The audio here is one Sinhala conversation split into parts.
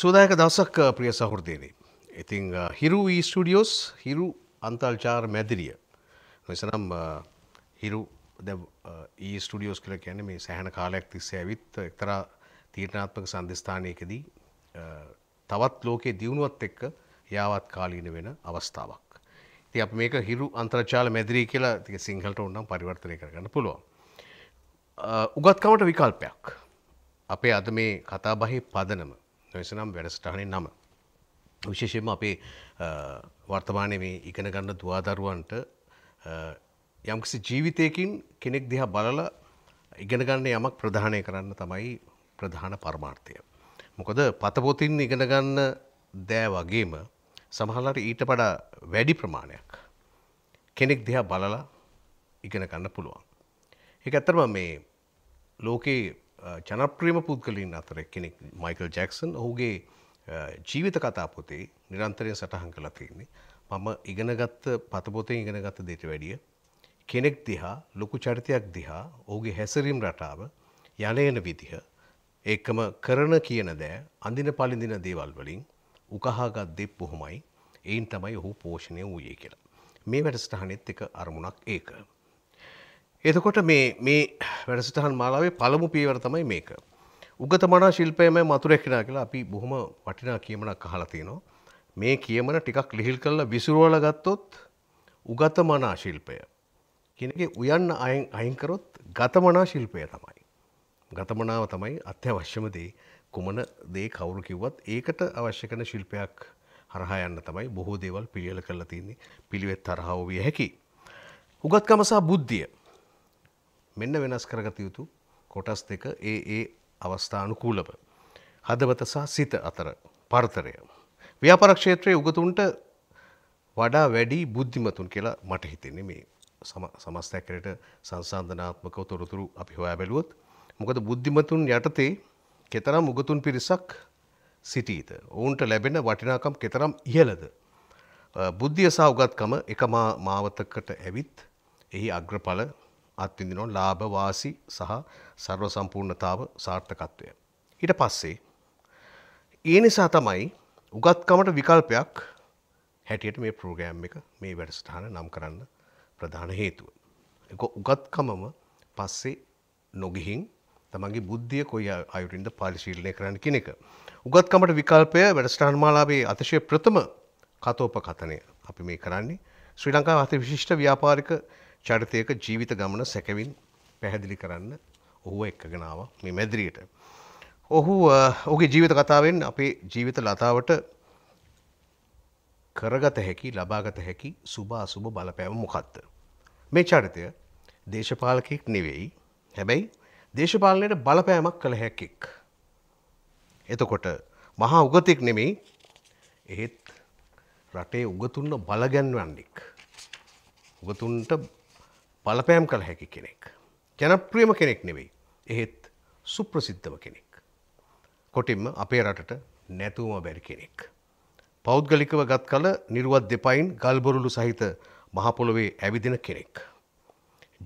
සූදායක දවසක් ප්‍රිය සහෘදයනේ. ඉතිං හිරු ස්ටඩියෝස් හිරු අන්තල්චාර මැදිරිය. මෙසනම් හිරු ඒ ස්ටඩියෝස් කළ කියන මේ සෑහන කාලයක් තිස්ස ඇවිත් එක්තර තීරණාත්මක සන්ධස්ථානයකදී තවත් ලෝකයේ දියුණුවත් එක්ක යාවත් කාලීන වෙන අවස්ථාවක්. ති අප මේක හිරු අන්තරචාල මැදිරී කියලා තික සිංහලට ඔන්නම් පරිවර්තනය කරගන්න පුළුවන්. උගත්කමට විකල්පයක්. අපේ අද මේ කතාබහි පදනම නොවසනම් වැඩසටහනේ නම. විශේෂයෙන්ම අපේ වර්තමානය මේ ඉගෙන ගන්න දවාදරුවන්ට යම්කිසි ජීවිතයකින් කෙනෙක් දිහා බලල ඉගෙන ගන්න යමක් ප්‍රධානය කරන්න තමයි ප්‍රධාන පරමාර්ථය. මොකද පතපොතින් ඉගෙන ගන්න දෑ වගේම සමහලට ඊට පඩා වැඩි ප්‍රමාණයක් කෙනෙක් දිහා බලලා ඉගෙන ගන්න පුළුවන්. එක ඇත්තරම මේ ලෝකයේ ජනප්‍රියම පුද්ගලින් අතර කෙනෙක් මයිකල් ජැක්සන් ඔහුගේ ජීවිත කතාපොතේ නිරන්තරයෙන් සටහන් කලා තියන්නේ මම ඉගෙනගත්ත පතපොතෙන් ඉගෙනගත්ත දෙට වැඩිය කෙනෙක් දිහා ලොකු චරිතයක් දිහා ඔහුගේ හැසරීම් රටාව යනයන විදිහ ඒකම කරන කියන දෑ අඳින පලිඳින දේවල් වලින් උකහාගත් දෙ පොහොමයි එයින් තමයි ඔහු පෝෂණය වූයේ කියලා. මේ වැඩස්ටහනෙත් එක අරමුණක් ඒක. එතකොට මේ මේ වැඩසටහන් මාලාවේ පළමු පීවර තමයි මේක. උගත මනා ශිල්පයමයි මතුරැක්කිනා කියලා අපි බොහොම වටිනා කියමනක් අහලා තියෙනවා. මේ කියමන ටිකක් ලිහිල් කරලා විසිරුවල ගත්තොත් උගත මනා ශිල්පය. කියන එක උයන්න අයින් අයින් කරොත් ගතමනා ශිල්පය තමයි. ගතමනාව තමයි අත්‍යවශ්‍යම දේ. කුමන දේ කවුරු කිව්වත් ඒකට අවශ්‍ය කරන ශිල්පයක් හරහා යන්න තමයි බොහෝ දේවල් පිළියෙල කරලා තින්නේ. පිළිවෙත් තරහව විය හැකි. උගත්කම සහ බුද්ධිය මෙන්න වෙනස් කරගත යුතු කොටස් දෙක ඒ ඒ අවස්ථානුකූලව. හදවත සහ සිත අතර පර්තරය. ව්‍යාපරක්ෂේත්‍රයේ උගතුන්ට වඩා වැඩි බුද්ධිමතුන් කියලා මට හිතෙන්නේ මේ සමස්තැකරට සංසන්ධනාත්මකව තොරතුරු අපි හොයා බැලුවොත් මොකද බුද්ධිමතුන් යටතේ කෙතරම් උගතුන් පිරිසක් සිටීත. ඔවුන්ට ලැබෙන වටිනාකම් කෙතරම් ඉහලද. බුද්ධිය සහ උගත්කම එක මාවතකට ඇවිත් එහි අග්‍රඵල අත්විඳිනවා ලාභ වාසි සහ ਸਰව සම්පූර්ණතාව සාර්ථකත්වය. ඊට පස්සේ ඒ නිසා තමයි උගත්කමට විකල්පයක් හැටියට මේ ප්‍රෝග්‍රෑම් එක මේ වැඩසටහන නම් කරන්න ප්‍රධාන හේතුව. ඒක උගත්කමම පස්සේ නොගිහින් තමන්ගේ බුද්ධිය කොයි අයුරින්ද පරිශීලනය කරන්න කෙනෙක්. උගත්කමට විකල්පය වැඩස්ටාන් මාලාවේ අතිශය ප්‍රථම කතෝපකථනය අපි මේ කරන්නේ ශ්‍රී ලංකා අති විශිෂ්ට ව්‍යාපාරික චරිතයක ජීවිත ගමන සැකවින් පැහැදිලි කරන්න ඔහුව එක්කගෙනාව මේ මැදිරියට. ඔහු ඔහුගේ ජීවිත කතාවෙන් අපේ ජීවිත ලතාවට කරගත හැකි ලබාගත හැකි සුභා සුභ බලපෑම මොකක්ද. මේ චරිතය දේශපාලකෙක් නෙවෙයි හැබැයි දේශපාලනයට බලපෑමක් කළ හැකෙක්. එතකොට මහා උගතෙක් නෙමෙයි එහෙත් රටේ උගතුන්න බලගැන්වන්නෙක්. උගතුන්ට පලපෑම් කළ හැකි කෙනෙක්. ජනප්‍රියම කෙනෙක් නෙවෙයි. එහෙත් සුප්‍රසිද්ධව කෙනෙක්. කොටින්ම අපේ රටට නැතුවම බැරි කෙනෙක්. පෞද්ගලිකව ගත් කල නිරුවත් දෙපයින් ගල්බොරුලු සහිත මහපොළොවේ ඇවිදින කෙනෙක්.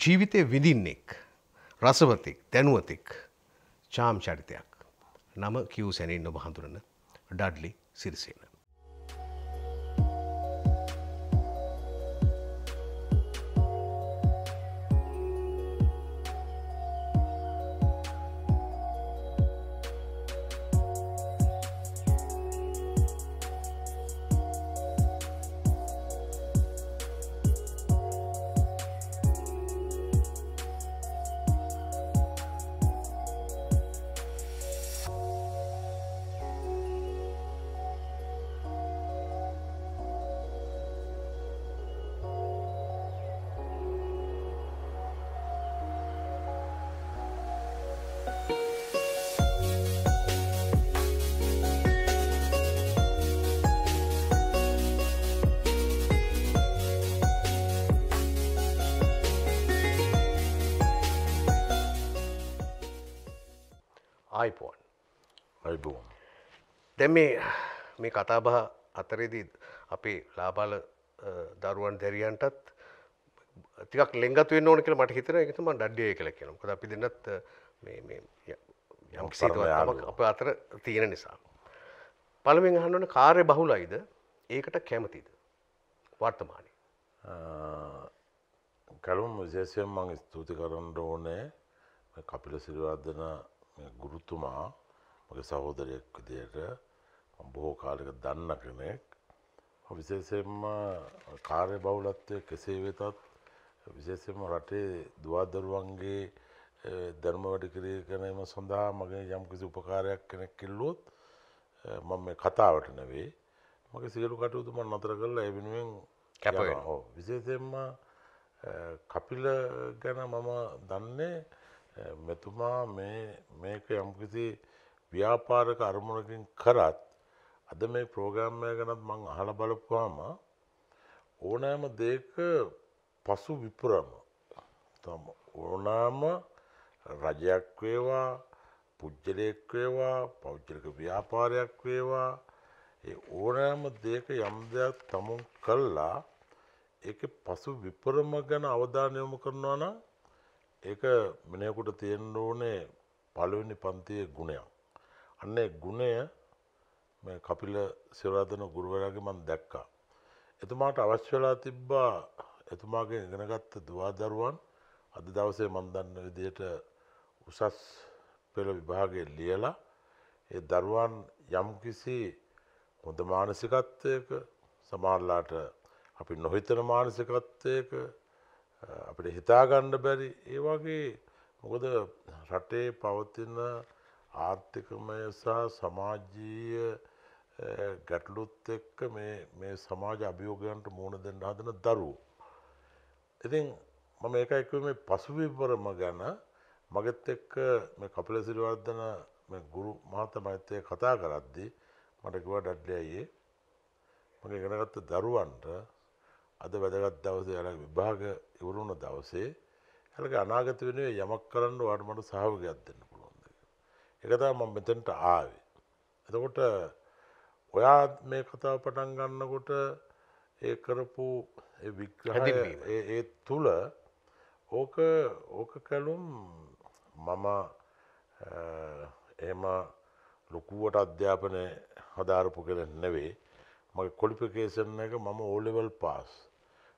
ජීවිතය විඳින්නෙක් රසවතෙක් දැනුවතෙක් චාම් චරිතයක් නම කිව් සැනෙන් නොබහඳුරන ඩඩ්ලි සිරිසේන. අල්බෝ දැ මේ මේ කතාබහ අතරේදී අපේ ලාබාල දරුවන් දැරියන්ටත් තික ලෙගත් වෙන්න ඕන කියලා මට හිතන එකතුම ඩ්ඩිය කල කියනම් කොද අපි දෙන්නත් යම් අප අතර තියෙන නිසා පළමෙන් අහන්නවන කාර්ය බහුලයිද ඒකට කැමතිද වර්තමානය කලුම් විශේෂයෙන් මං ස්තුති කරන්න ඕනේ කපිල සිරිවර්ධන ගුරුතුමා මගේ සහෝදරයක් විදියට බොහෝ කාලක දන්න කෙනෙක් විශේෂයෙන්ම කාර්ය බෞලත්වය කෙසේ වෙතත් විශේෂයෙන්ම රටේ දවාදරුවන්ගේ ධර්ම වැඩි කිරය කනීම සඳහා මගේ යම් කිසි උපකාරයක් කෙනෙක් කිල්ලොත් මම මේ කතාවට නෙවේ මගේ සියලු කටයුතු මම නතර කරලා ඒ වෙනුවෙන් කැප වෙනවා. විශේෂයෙන්ම කපිල ගැන මම දන්නේ මෙතුමා මේ මේක යම් කිසි ව්‍යාපාරක අරමුණකින් කරත් අද මේ ප්‍රෝග්‍රම්ය ගැනත් මං අහල බලපුවාම ඕනෑම දෙක පසු විපුරම තම ඕනාම රජයක් වේවා පුද්ජලයෙක් වේවා පෞද්ජලික ව්‍යාපාරයක් වේවා ඒ ඕනෑම දෙක යම්දයක් තමුන් කල්ලා ඒක පසු විපරම ගැන අවධානයොම කරනවා නම් ඒක මිනයකුට තියෙන්න ඕනේ පළවෙනි පන්තියේ ගුණයක්. අන්න ගුණය කපිල සිරාධන ගුරුවරගේ මන් දැක්කා. එතුමාට අවශ්‍යලා තිබ්බා එතුමාගේ ඉගෙනගත්ත දවාදරුවන් අද දවසේ මන්දන්න විදියට උසස් පෙළ විභාගේ ලියලා ඒ දරුවන් යම්කිසි හොඳ මානසිකත්වයක සමාල්ලාට අපි නොහිතන මානසිකත්වයක අපට හිතාගණ්ඩ බැරි ඒවාගේ මොකද රටේ පවතින්න ආර්ථිකමය සහ සමාජීය ගැටලුත් එක්ක මේ සමාජ අභියෝගයන්ට මුණ දෙන්න හදන දරු. ඉතින් මම ඒක එක්ව මේ පසුවිවරම ගැන මගෙත් එක්ක මේ කපිල සිරිවර්ධන ගුරු මහතමෛත්‍යය කතා කරද්දි මට කිව්වා ඩඩ්ලි අයියේ මගේ ඉගෙනගත්ත දරුවන්ට අද වැදගත් දවසේ යාලා විභාග ඉවරුන දවසේ යාලගේ අනාගත වෙනුවේ යමක් කරන්න ඔයාට මට සහයෝගයක් දෙන්න එක තමයි මම මෙතෙන්ට ආවේ. එතකොට ඔයාත් මේ කතාව පටන් ගන්නකොට ඒ කරපු විග්‍රහය ඒ තුළ ඕක ඕක කැලුම් මම එම ලොකුවට අධ්‍යාපනය හදාරපු කෙන නෙවේ මගේ කොලිපිකේෂන් එක මම ඕලෙවල් පාස්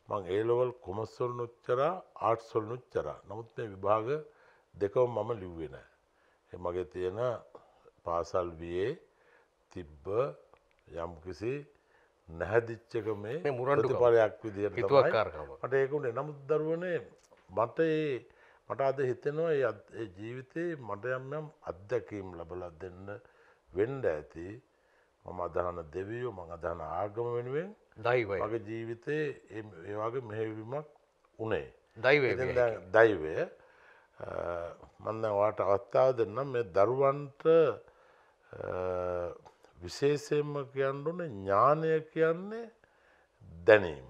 මං ඒලොවල් කොමස්සොල් නුච්චරා ආට්සොල් නුච්චරා නමුත් මේ විභාග දෙකව මම ලිව්වෙනෑ මගේ තියෙන පාසල් වියේ තිබ්බ යම්කිසි නැහැදිච්චක මේ මුරට පලයක් විදිට මට ඒකුණේ නමුත් දරුවනේ මට ඒ මට අද හිතෙනවා ඒ ජීවිතයේ මට යම් යම් අත්දැකීම් ලබල දෙන්න වෙන්ඩ ඇති මම අදහන දෙවියෝ මං අදහන ආගම වෙනුවෙන් දයිවයි මගේ ජීවිතයේ ඒවාගේ මෙහෙවිමක් උනේ දයිවය දයිවය මන්ද වාට අවස්ථාව දෙන්නම් මේ දරුවන්ට විශේෂයෙන්ම කියන්නුන ඥානය කියන්නේ දැනීම.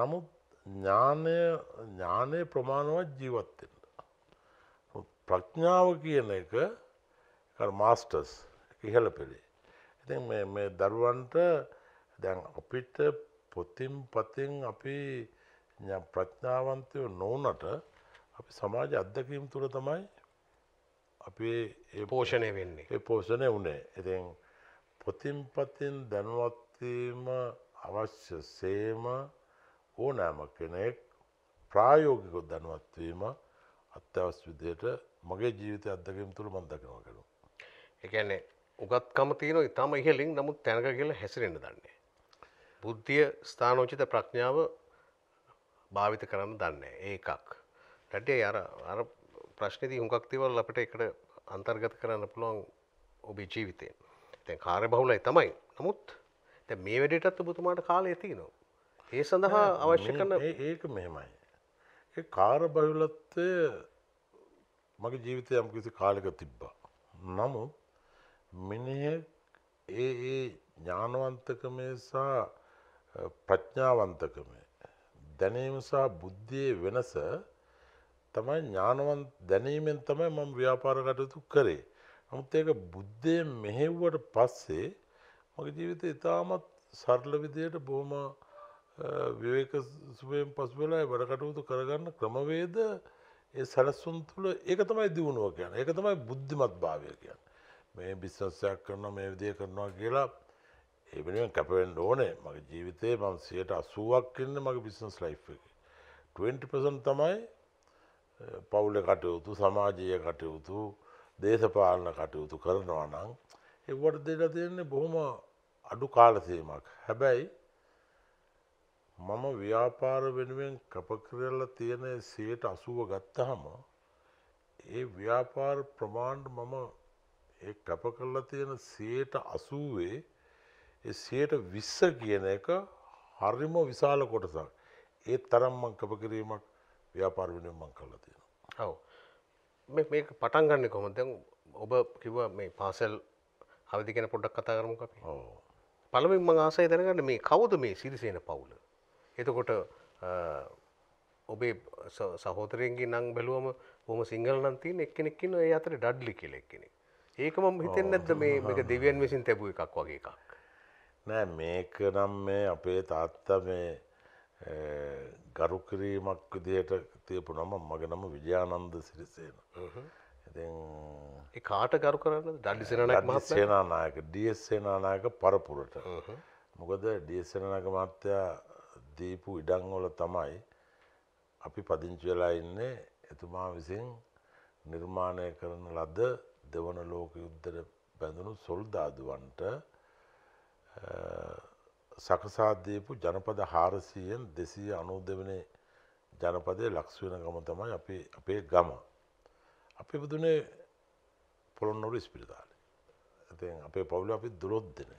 නමුත් ඥානය ප්‍රමාණවත් ජීවත්තෙන්. ප්‍රඥාව කියන එක මාස්ටර්ස් ඉහල පෙළේ. ඉති මේ දරුවන්ට දැන් අපිට පොතිම් පතින් අපි ප්‍රඥාවන්තය නොවනට අපි සමාජ අත්දැකීම් තුළ තමයි අපේ ඒ පෝෂණය වෙන්නේ ඒ පෝෂණය වනේ එතින් පොතින් පතින් දැනුවත්වීම අවශ්‍ය සේම ඕනෑම කෙනෙක් ප්‍රායෝගිකො දැනුවත්වීම අත්‍යවස් විදියට මගේ ජීවිතය අත්දකීම් තුළ මන්දකිනවා කරු එකන්නේ උගත්කම තියන ඉතාම ඉහලින් නමුත් තැනක කියලා හැසිරෙන දන්නේ. බුද්ධිය ස්ථානෝචිත ප්‍රඥාව භාවිත කරන්න දන්න ඒ එකක්. රටේ අර අර ප්‍රශ්නති හුඟක් තිවල් අපට එකට අන්තර්ගත කරන්න පුළුවන් ඔබි ජීවිතය තැන් කාර බහුලයි තමයි නමුත් තැ මේ වැඩටත් බුතුමාට කාල ඇති නවා. ඒ සඳහා අවශ්‍ය කරන ඒක මෙහෙමයි. ඒ කාර බහුලත්වය මගේ ජීවිතය යම් කිසි කාලෙක තිබ්බා. නමුත් මිනිහ ඒ ඒ ඥානවන්තකමේ සහ ප්‍රඥාවන්තකමේ දැනීම සහ බුද්ධියේ වෙනස තමයි ඥානවන් දැනීමෙන් තමයි මම ව්‍යාපාර කටයුතු කරේ. නමුත් ඒක බුද්ධයේ මෙහෙව්වට පස්සේ මගේ ජීවිතේ ඉතාමත් සරල විදියට බොහොම විවේක සුවයෙන් පසු වෙලා ඒ වැඩ කටයුතු කරගන්න ක්‍රමවේද ඒ සැලසුම් තුළ ඒක තමයි දියුණුව කියන්නේ. ඒක තමයි බුද්ධිමත් භාවය කියන්නේ. මේ බිස්නස් එකක් කරනවා මේ විදිය කරනවා කියලා ඒ වෙනුවෙන් කැප වෙන්න ඕනේ. මගේ ජීවිතේ මම 80ක් ඉන්නේ මගේ බිස්නස් ලයිෆ් එකේ. 20% තමයි පවුල කටයුතු සමාජය කටයුතු දේශපාලන කටයුතු කරනවා නම් එවට දෙලා තියන්නේ බොහොම අඩු කාලසීමක් හැබැයි මම ව්‍යාපාර වෙනුවෙන් කැපකරලා තියෙන සයට අසුව ගත්තහම ඒ ව්‍යාපාර ප්‍රමාණ්ඩ මම ඒ කැප කරලා තියෙන සයට අසුවේ සයට විස්ස කියන එක හරිම විශාල කොටසක් ඒ තරම්මං කැපකිරීමක් ව්‍යාපාර වෙනුවෙන් මං කරලා තියෙනවා. ඔව්. මේ මේක පටන් ගන්නෙ කොහොමද? දැන් ඔබ කිව්වා මේ පාසල් අවදි ගැන පොඩ්ඩක් කතා කරමුකෝ අපි. ඔව්. පළමුවෙන් මං ආසයි දැනගන්න මේ කවුද මේ සිරිසේන පවුල? එතකොට ඔබේ සහෝතරයන්ගේ නං බැලුවම හොම සිංහල නන්තින් එක්කෙනෙක්කින ඒ අතර ඩඩ්ලි කෙලෙක්කෙනෙ. ඒක මම හිතෙන් නැද්ද මේ මේක දෙවියන් විසින් තැබූ එකක් වගේ එකක්. නෑ මේක නම් මේ අපේ තාත්තා මේ ගරු කිරීමක් විදිහට තියපු නම මගේ නම විජානන්ද සිරිසේන. ඉතින් ඒ කාට ගරු කරන්නද? දණ්ඩි සේනානායක මහත්තයා. සේනානායක ඩී.එස්. සේනානායක පරපුරට. මොකද ඩී.එස්. සේනානායක මහත්තයා දීපු ඉඩම් වල තමයි අපි පදිංචි වෙලා ඉන්නේ එතුමා විසින් නිර්මාණය කරන ලද දෙවන ලෝක යුද්ධයට බැඳුණු සොල්දාදුවන්ට සකසාදීපු ජනපද හාරසීයෙන් දෙසී අනූ දෙවනේ ජනපදය ලක්ස්වෙන ගම තමයි අපේ අපේ ගම. අපේ බුදුනේ පොළොන්නොරු ස්පිරිතාල. ඇති අපේ පවුල අපි දුරොත් දෙන.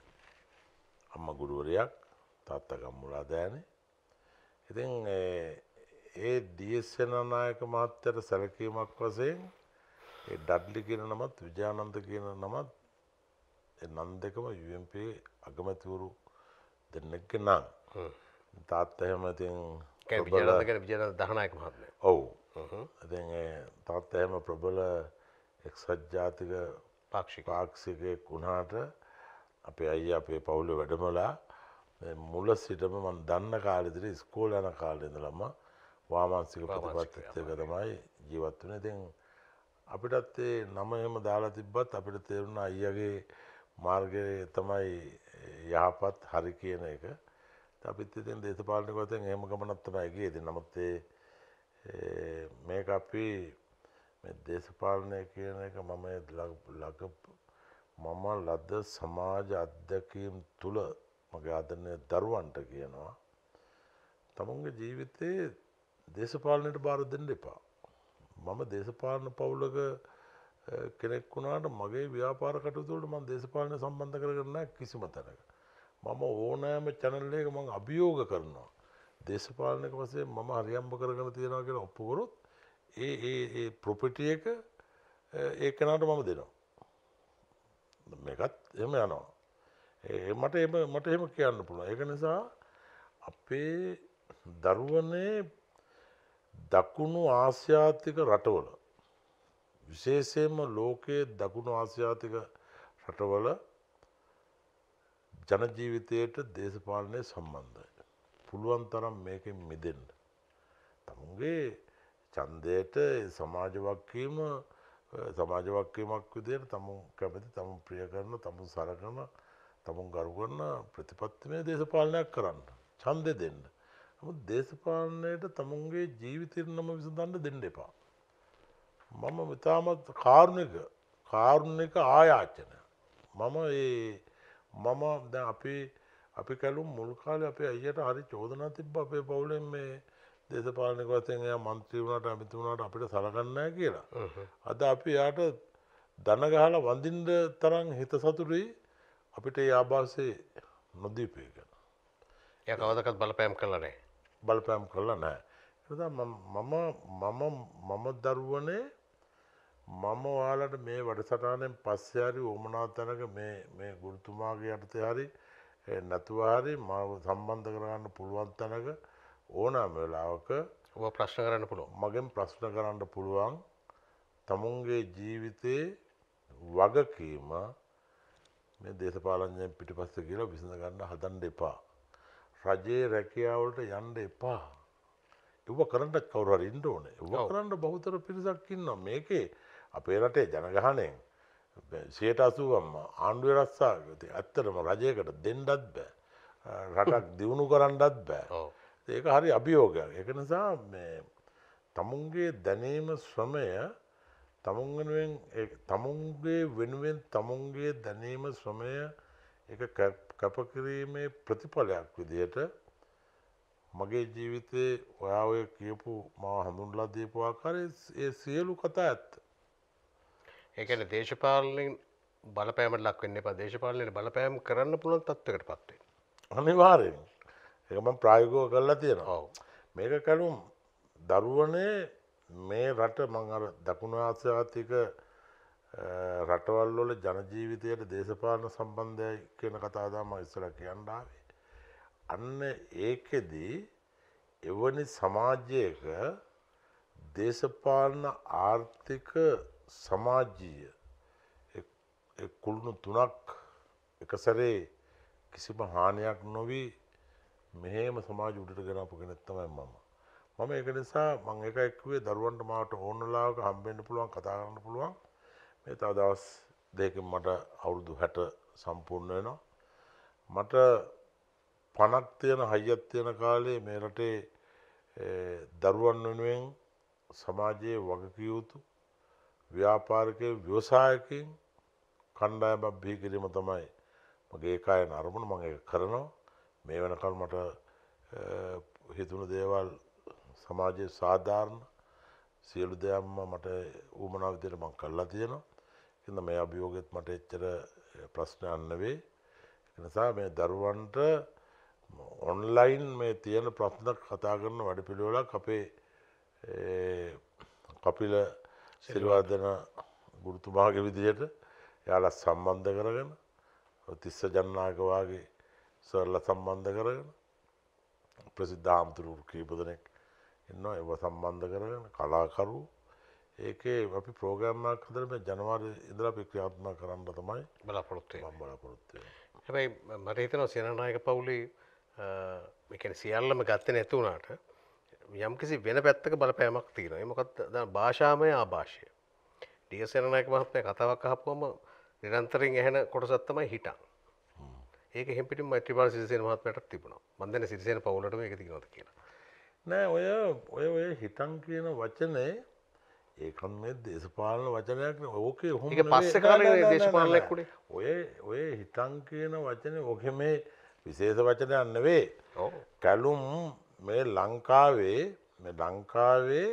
අම්ම ගුරුවරයක් තාත්තගම් මුලා දෑනේ. ඉතින් ඒ දියස්සනනායක මහත්තයට සැලකීමක් වසයෙන් ඒ ඩඩ්ලි කියන නමත් විජානන්ද කියන නමත් නන් දෙකම UMP අගමැතිවරු දෙන්නෙක් නම් තාත්ත හැමතින් විජනතකට විජන දහනායක මහත්ම ඔවු ඇති තාත්ත හැම ප්‍රබල එක්සජ්ජාතික පක්ෂි පාක්ෂිකයක් වුණාට අපේ අයි අපේ පවුල වැඩමලා මුල සිටම මන් දන්න කාලෙදිර ස්කෝල යන කාලෙදලම වාමාන්සික ප්‍රතිපත්තක තමයි ජීවත් වන තින් අපිටත් ඒ නම එහෙම දාලා තිබ්බත් අපිට තේරුණ අයියගේ මාර්ගය තමයි යහපත් හරි කියන එක අපිත් ඉතින් දේශපාලන කොතෙන් එහෙම ගමනක් තමයි ගියේ. ඉතින් නමුත් ඒ මේක අපි මේ දේශපාලනය කියන එක මම ලග මම ලද සමාජ අත්දැකීම් තුල මගේ ආදරණීය දරුවන්ට කියනවා තමුන්ගේ ජීවිතේ දේශපාලනයට බාර දෙන්න එපා. මම දේශපාලන පවුලක කෙනෙක් වුණාට මගේ ව්‍යාපාර කටයුතුවලට මම දේශපාලනය සම්බන්ධ කරගෙන නැහැ කිසිම තැනක. මම ඕනෑම channel එකක මම අභියෝග කරනවා. දේශපාලනයක වශයෙන් මම හරියම්බ කරගෙන තියනවා කියලා ඔප්පු කරොත් ඒ ඒ ඒ property එක ඒ කෙනාට මම දෙනවා. මේකත් එහෙම යනවා. ඒ මට එහෙම මට එහෙම කියන්න පුළුවන්. ඒක නිසා අපේ දරුවනේ දකුණු ආසියාතික රටවල විශේෂයෙන්ම ලෝකයේ දකුණු ආසියාතික රටවල ජනජීවිතයට දේශපාලනය සම්බන්ධයි. පුළුවන් තරම් මේකෙන් මිදෙන්න. තමුන්ගේ චන්දයට සමාජවක්කීම සමාජවක්කීමක් විදියට තමුන් කැමති තමුන් ප්‍රිය කරන තමුන් සරකන තමුන් ගරුගන්න ප්‍රතිපත්තිමය දේශපාලනයක් කරන්න. චන්දය දෙන්න. දේශපාලනයට තමුන්ගේ ජීවිතර නම විසඳන්න දෙන්න එපා. මම ඉතාමත් කාරුණික කාරුණික ආයාචන. මම මම දැ අපි අපි කැලුම් මුල්කාල අප අයට හරි චෝදනා තිබ අපේ පවුලෙන් මේ දේශපාලනක වතෙන් එය මන්ත්‍රී වුණට ඇමිති වුණට අපිට සලකන්නෑ කියලා. අද අපි යාට දනගහල වඳින්ඩ තරන් හිත සතුරී අපිට ඒ ආභාසය නොදීපය ගැන. එය කවදකත් බලපෑම් කලනේ. බලපෑම් කල නෑ. එ මම මම මම දරුවනේ මම ඔයාලට මේ වැඩසටානෙන් පස්සේ හරි වමනා තැනක මේ මේ ගුරුතුමාගේ යටතේ හරි නැතුව හරි මාව සම්බන්ධ කරගන්න පුළුවන් තැනක ඕනෑම වෙලාවක ඔබ ප්‍රශ්න කරන්න පුළුවන් මගෙන් ප්‍රශ්න කරන්න පුළුවන් තමුන්ගේ ජීවිතයේ වගකීම මේ දේශපාලඥයෙන් පිටිපස්ස කියලා විසඳ ගන්න හදන්න එපා රජයේ රැකියාවලට යන්න එපා එව කරන්නට කවුරු හරි ඉන්න ඕනේ එව කරන්න බහුතර පිරිසක් ඉන්නවා මේකේ අපේ රටේ ජනගහනයෙන් සයට අසුවම් ආණ්ඩුව රස්සාගති ඇත්තටම රජයකට දෙන්නත් බෑ රටක් දියුණු කරන්නත් බෑ ඒක හරි අභියෝගයක් එක නිසා තමුන්ගේ දැනීම ශ්‍රමය තමුන්ගෙනුවෙන් තමුන්ගේ වෙනුවෙන් තමුන්ගේ දැනීම ශ්‍රමය එක කැපකිරීමේ ප්‍රතිඵලයක් විදියට මගේ ජීවිතේ ඔයා ඔය කියපු මා හඳුන්ලා දීපු ආකාරයේ ඒ සියලු කතා ඇත්ත ඒකන දේශපාලනෙන් බලපෑමට ලක් වෙන්න එපා දේශපාලනයට බලපෑම් කරන්න පුළුවන් තත්වකට පත්වේ. අනිවාරයෙන් ඒම ප්‍රායගෝ කරලා තියෙන ඔව මේක කලුම් දරුවනේ මේ රට මං අර දකුණු ආසාතික රටවල්වල ජනජීවිතයට දේශපාලන සම්බන්ධය කියන කතාදාම ඉස්සර කියන්නාවේ. අන්න ඒකෙදී එවැනි සමාජයක දේශපාලන ආර්ථික සමාජීය කුළුණු තුනක් එකසරේ කිසිම හානියක් නොවී මෙහෙම සමාජ උඩට ගෙනපු කෙනෙක් තමයි මම. මම ඒක නිසා මම එක එක්කුවේ දරුවන්ට මාවට ඕන ලාවක හම්බෙන්න පුළුවන් කතා කරන්න පුළුවන්. මේ තව දවස් දෙකකින් මට අවුරුදු 60 සම්පූර්ණ වෙනවා. මට 50ක් තියෙන හයියක් තියෙන කාලේ මේ රටේ දරුවන් වෙනුවෙන් සමාජයේ වගකියයුතු ව්‍යාපාරිකයෙන් ව්‍යවසායකින් කණ්ඩායමක් බිහි කිරීම තමයි මගේ ඒකායන අරමුණ මම ඒක කරනවා මේ වෙනකල් මට හිතුණු දේවල් සමාජයේ සාධාරණ සියලු දෙයක්ම මට ඌමනා විදිහට මම කරලා තියෙනවා එහෙනම් මේ අභියෝගෙත් මට එච්චර ප්‍රශ්නයක් නෙවෙයි ඒ නිසා මේ දරුවන්ට ඔන්ලයින් මේ තියෙන ප්‍රශ්න කතා කරන වැඩපිළිවෙලක් අපේ කපිල සිල්වා දෙන ගුරුතුමාගේ විදියට යාලත් සම්බන්ධ කරගෙන තිස්ස ජන්නාකවාගේ සරල සම්බන්ධ කරගෙන ප්‍රසිද්ධාමුතුරුරු කීපදනෙක් එන්න එව සම්බන්ධ කරගෙන කලාකරු ඒකේ අපි ප්‍රෝග්‍රම්මයක් හදරම ජනවාර ඉදලා අපි ක්‍රියාත්මක කරන්න තමයි බලාපොරොත්තු මම බලාපොරොත්තු වෙනවා හැබැයි මට හිතෙනවා සේනානායක පවුලේ මේ කියන්නේ සියල්ලම ගත්තේ නැති වුණාට යම් කිසි වෙන පැත්තක බලපෑමක් තියෙනවා මොකක් භාෂාමය ආභාෂය ඩියසරණයක මහත්මය කතාවක් අහපුවම නිරන්තරින් ඇහෙන කොටසත්තමයි හිටන් ඒක හෙපිට මෛත්‍රපාල සිසේන මහත්මයටත් තිබුණා මන්දන සිරිසේන පවුලටම එක තිනොද කියලා නෑ ඔය ඔය ඔය හිතන් කියන වචනය ඒකන් මේ දේශපාලන වචනයක් ඕකේ හො පස්ස කාල දේශපාලකුණේ ඔය ඔය හිතන් කියන වචනය ඕක මේ විශේෂ වචනයන්න වේ කැලුම් මේ ලංකාවේ මේ ලංකාවේ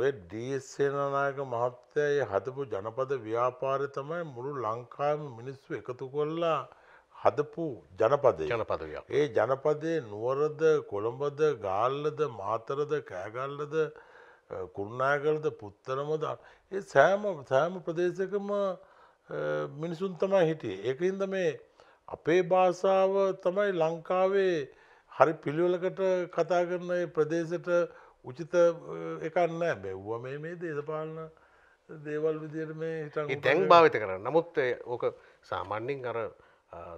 ඔය දේශේනනායක මහත්තයයි හදපු ජනපද ව්‍යාපාරය තමයි මුළු ලංකාම මිනිස්සු එකතු කොල්ලා හදපු ජනපද ජනපද ඒ ජනපදේ නුවරද කොළඹද ගාල්ලද මාතරද කෑගල්ලද කුරුණාගලද පුත්තරමද ඒ සෑම සෑම ප්‍රදේශකම මිනිසුන් තමයි හිටිය. ඒක හින්ද මේ අපේ භාෂාව තමයි ලංකාවේ හරි පිළිවලකට කතා කරන ප්‍රදේශයට උචිත එකන්න බැව්ව මේ මේ දේශපාලන දේවල් විදියට මේ හිටන් තැන් භාවිත කරන්න නමුත් ඕක සාමාන්‍යෙන් අර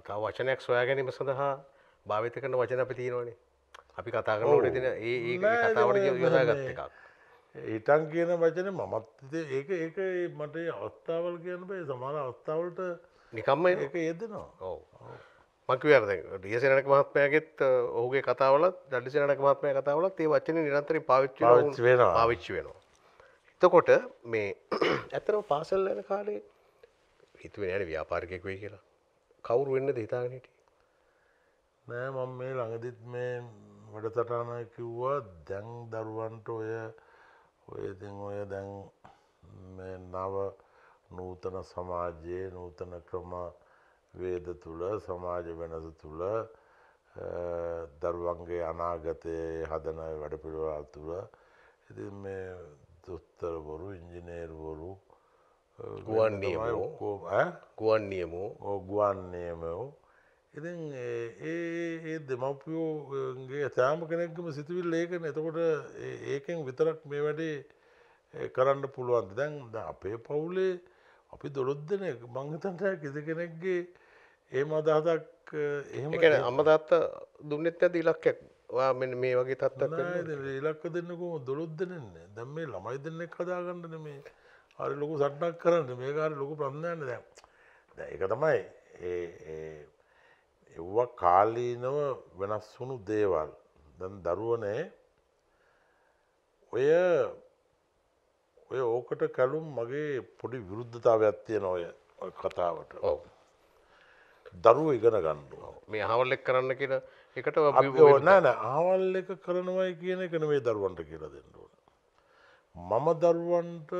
තව වචනයක් සොයා ගැනීම සඳහා භාවිත කරන වචන අපි තියෙනවනේ අපි කතා කරන තින ඒ කතාවට යොදා ගත්ත එකක් ඒටන් කියන වචන මමත් ඒක ඒක මට අවස්ථාවල් කියන්න බේ සමාන අවස්ථාවලට නිකම්ම ඒක යෙදෙනවා ඔව මංකිවර ඩියසිනක මහත්මයගෙත් ඔහුගේ කතාවලත් දඩිසිනක මහත්මය කතාවලත් ඒ වචන නිරන්තර පාවිච්චි වෙන ආවිච්චි වෙනවා. එතකොට මේ ඇතනම පාසල් යන කාලේ හිතුව යට ව්‍යාපාරිකයකුයි කියලා කවුරු වෙන්න දෙතාගනට නෑ මම මේ ළඟදිත් මේ වැඩතටාන කිව්වා දැන් දරුවන්ට ඔය ඔයතින් ඔය දැන් නව නූතන සමාජයේ නූතන ක්‍රමා වේද තුළ සමාජ වෙනස තුළ දරුවන්ගේ අනාගතයේ හදන වැඩපිළිවෙල තුළ ඉතින් මේ දොස්තරවරු ඉංජිනේරුවරු ගුවන් නියමෝ ගුවන් නියමෝ ඕ ගුවන් නියමෝ ඉතින් ඒ ඒ දෙමව්පියෝගේ තෑම කෙනෙක්ගම සිතුවිල් ඒකන එතකොට ඒකෙන් විතරක් මේ වැඩේ කරන්න පුළුවන්ද දැන් අපේ පවුලේ අපි දොළොත් දෙන මංහිතන්ටය කිසි කෙනෙක්ගේ ඒ මදහදක් එහමට අමදත්ත දුන්නෙත් ඇද ඉලක්කයක් වා මෙ මේ වගේ තත්ත ඉලක්ක දෙන්නකෝ දොළුත් දෙනෙන්නේ දැම් මේ ළමයි දෙන්නෙක් කදාගන්නන මේ හරි ලොකු සට්නක් කරන්න මේකාර ලොකු ප්‍රඥාන්න දැ දැ එක තමයි එව්වා කාලීනව වෙනස් වුණු දේවල් දැන් දරුවනේ ඔය ඔය ඕකට කැලුම් මගේ පොඩි විරුද්ධතාවයක් තියෙන ඔය කතාවට ඔව දරුව ඉගෙන ගන්නවා. මේ හවල් එක් කරන්න කියන එකට නෑන ආවල් එක කරනවයි කියන එකන මේ දරුවන්ට කියලා දෙන්නුවන. මම දරුවන්ට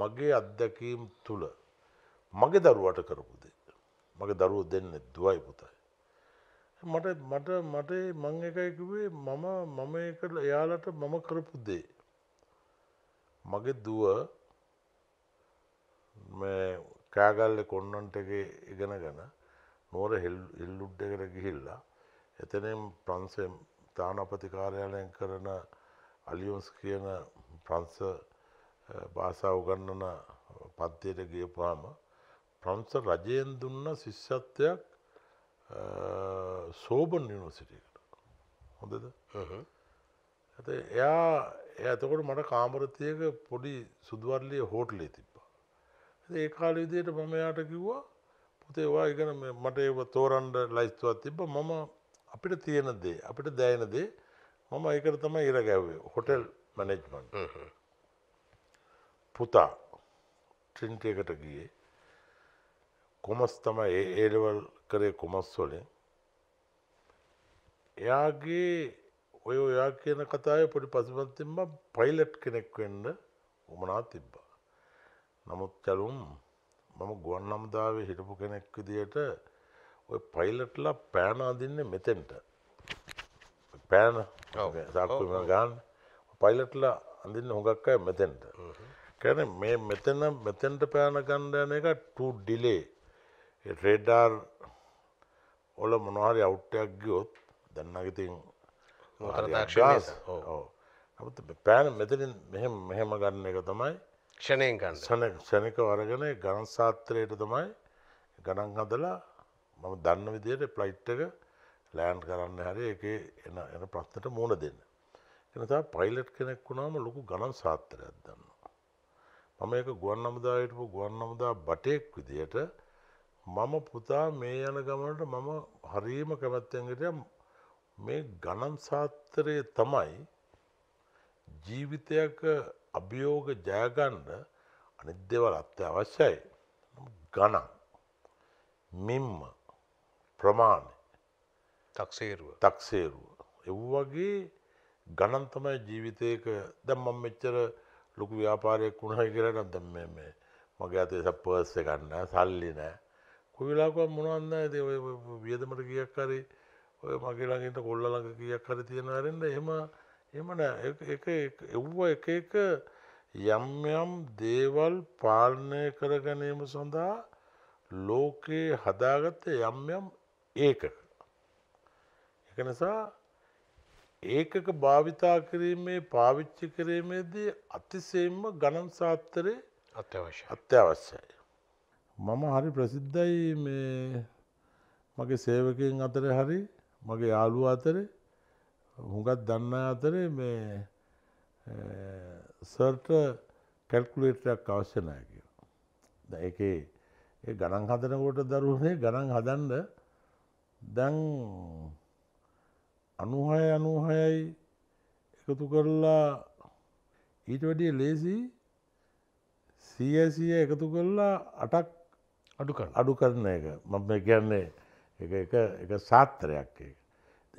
මගේ අත්දැකීම් තුළ මගේ දරුවට කරපුද. මගේ දරුව දෙන්න දුවයි පුතයි. මට මට මට මං එකයිකිවේ මම මම එකට එයාලට මම කරපු දේ. මගේ දුව කෑගල්ල කොන්නන්ටගේ ඉගෙන ගැන නුවර එල්ලුඩ්ඩකට ගිහිල්ලා එතනම් ප්‍රන්සෙන් තානපති කාර්යාලයෙන් කරන අලියෝස් කියන ප්‍රංස භාෂාව උගන්නන පත්තියට ගියපුවාම ප්‍රංස රජයෙන් දුන්න ශිෂ්‍යත්වයක් සෝබන් යුනිවර්සිටියකට හොඳද ඇත එයා එතකොට මට කාමරතියක පොඩි සුදුවරලිය හෝටලේ තිබ්බා ඒ කාල විදියට මම යාට කිව්වා පුතේ ඔයා ගැන මට ඒව තෝරන්න ලයිස්තුවක් තිබ්බ මම අපිට තියෙන දේ අපිට දැනෙන දේ මම ඒකට තමයි ඉර ගැව්වේ හොටෙල් මැනේජ්මන්ට් පුතා ට්‍රින්ට් එකට ගියේ කොමස් තමයි ඒ ඒලෙවල් කරේ කොමස් වලින් එයාගේ ඔය ඔයා කියන කතාව පොඩි පසුපත්තිම පයිලට් කෙනෙක් වෙන්න උමනා තිබ්බා. නමුත් චලුම් මම ගුවන් අමුදාවේ හිටපු කෙනෙක් විදියට ඔය පයිලට්ලා පෑන අදින්න මෙතෙන්ට පෑන සක්ම ගාන් පයිලට්ලා අඳින්න හොඟක්කය මෙතෙන්ට කැන මේ මෙතන මෙතෙන්ට පෑන ගණ්ඩයන එක ටූ ඩිලේ රේඩාර් ඔල මොනහරි අවුට්ටයක් ගියොත් දන්නගතින් නමුත් පෑන මෙතනින් මෙහෙම ගන්න එක තමයි ක්ෂණයෙන් ගන්න සල ක්ෂණක වරගෙන ගණන්සාත්‍රයට තමයි ගණන් හදලා මම දන්න විදියට ප්ලයිට් එක ලෑන්් කරන්න හරි එක එන එන ප්‍රශ්නට මෝන දෙන්න. එනතා පයිලට් කෙනෙක් වුණාම ලොකු ගණන් සාත්‍රයක් දන්නවා. මම එක ගුවන් අමුදායටපු ගුවන් අමුදා බටයෙක් විදියට මම පුතා මේ යන ගමනට මම හරීම කැමැත්තෙන්ගට මේ ගණන් සාත්තරය තමයි ජීවිතයක අභියෝග ජයගන්න අනිත් දෙවල් අත්‍යවශ්‍යයි ගණන් මෙම්ම ප්‍රමාණ තක්සේරුව තක්සේරුව එව්වගේ ගණන්තමයි ජීවිතයක දැම් මම් මෙච්චර ලොකු ව්‍යාපාරයක් වුණයි කරන දැම් මේ මගේ අතේ සපර්ස්ස ගන්න සල්ලි නෑ කොවිලාකුව මොනවන්න ඇද වියදමට ගියක් කරේ ඔය මගේ ළඟට කොල්ල ළඟ ගියක් කර තියෙන අරෙන්ට එහෙම එමන එක එව්ව එක එක යම් යම් දේවල් පාලනය කර ගැනීම සඳහා ලෝකයේ හදාගත්ත යම් යම් ඒකක. එක නිසා ඒකක භාවිතා කිරීමේ පාවිච්චි කිරීමේදී අතිසේම ගණන් සාත්තරේ අත්‍යවශ්‍ය අත්‍යවශ්‍යයි. මම හරි ප්‍රසිද්ධයි මේ මගේ සේවකයෙන් අතර හරි මගේ යාළුව අතරේ හුඟත් දන්න අතරේ මේ සර්ට කැල්කුලේටරයක් අවශ්‍යනය කිය. ද එක ඒ ගණන් හදනකොට දරුවනේ ගණන් හදන්ඩ දැන් අනුහය අනුහයයි එකතු කරලා ඊට වඩිය ලේසි සියසිය එකතු කරලා අටක් අඩු අඩු කරන එක මම කියන්නේ එක එක සාත්‍රයක් එක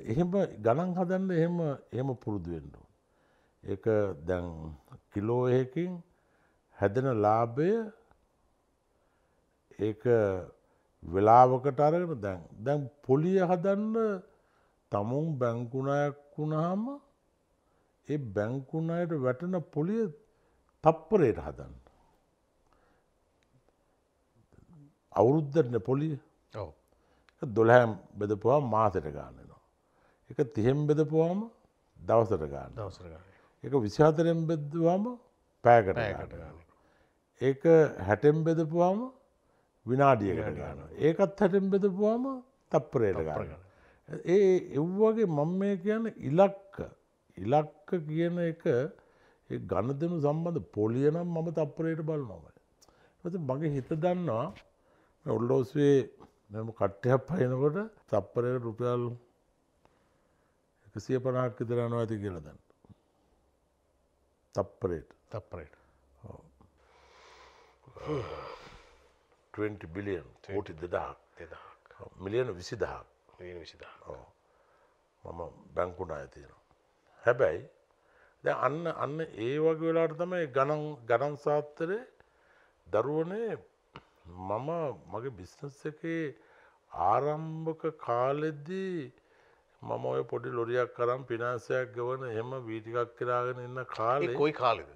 එහෙම ගණන් හදන්න එහෙම එහෙම පුරුදුවෙන්ඩ. එක දැන් කිලෝයකින් හැදෙන ලාභය ඒ වෙලාවකට අරගෙන දැන් දැන් පොලිය හදන්න තමුන් බැංකුණයක් වුණාම ඒ බැංකුණයට වැටන පොලිය තප්පරයට හදන්න. අවුරුද්ධරන පොලිය දොළහැම් බෙදපුවා මාතට ගාන එක තිහෙම් බෙදපුවාම දවසට ගාන දවසර එක විසිහතරෙන් බෙදවාම පෑකට ගටගන්න. ඒක හැටෙම් බෙදපුවාම විනාඩියකට ගාන ඒකත් හැටෙම් බෙදපුවාම තප්පරයට ගාන. ඒ එව්වගේ මං මේ කියන ඉලක්ක ඉලක්ක කියන එක ගණ දෙනු සම්බඳ පොලියනම් මම තප්පරයට බලනොමයි. මගේ හිත දන්නවා ඔල්ලෝස්වේ මෙම කට්ටයක් පයනකොට තප්පරයට රුපියල් සිය පණහක් විතර අනු ඇති කියලා දන්න. තප්පරේට තප්පරේට බිලියන් ෝටි දෙදා දෙදා මිලියන විසි දහක් විසිදා මම බැංකුණා ඇතියෙනවා. හැබැයි ද අන්න අන්න ඒ වගේ වෙලාට තමයි ගණන් ගණන් සාත්තරය දරුවනේ මම මගේ බිස්නස් එකේ ආරම්භක කාලෙද්දී මම ඔය පොඩි ලොරියක් කරම් පිනාසයක් ගවන එහෙම වීටිකක් කරාගෙන ඉන්න කාලේ කොයි කාලෙද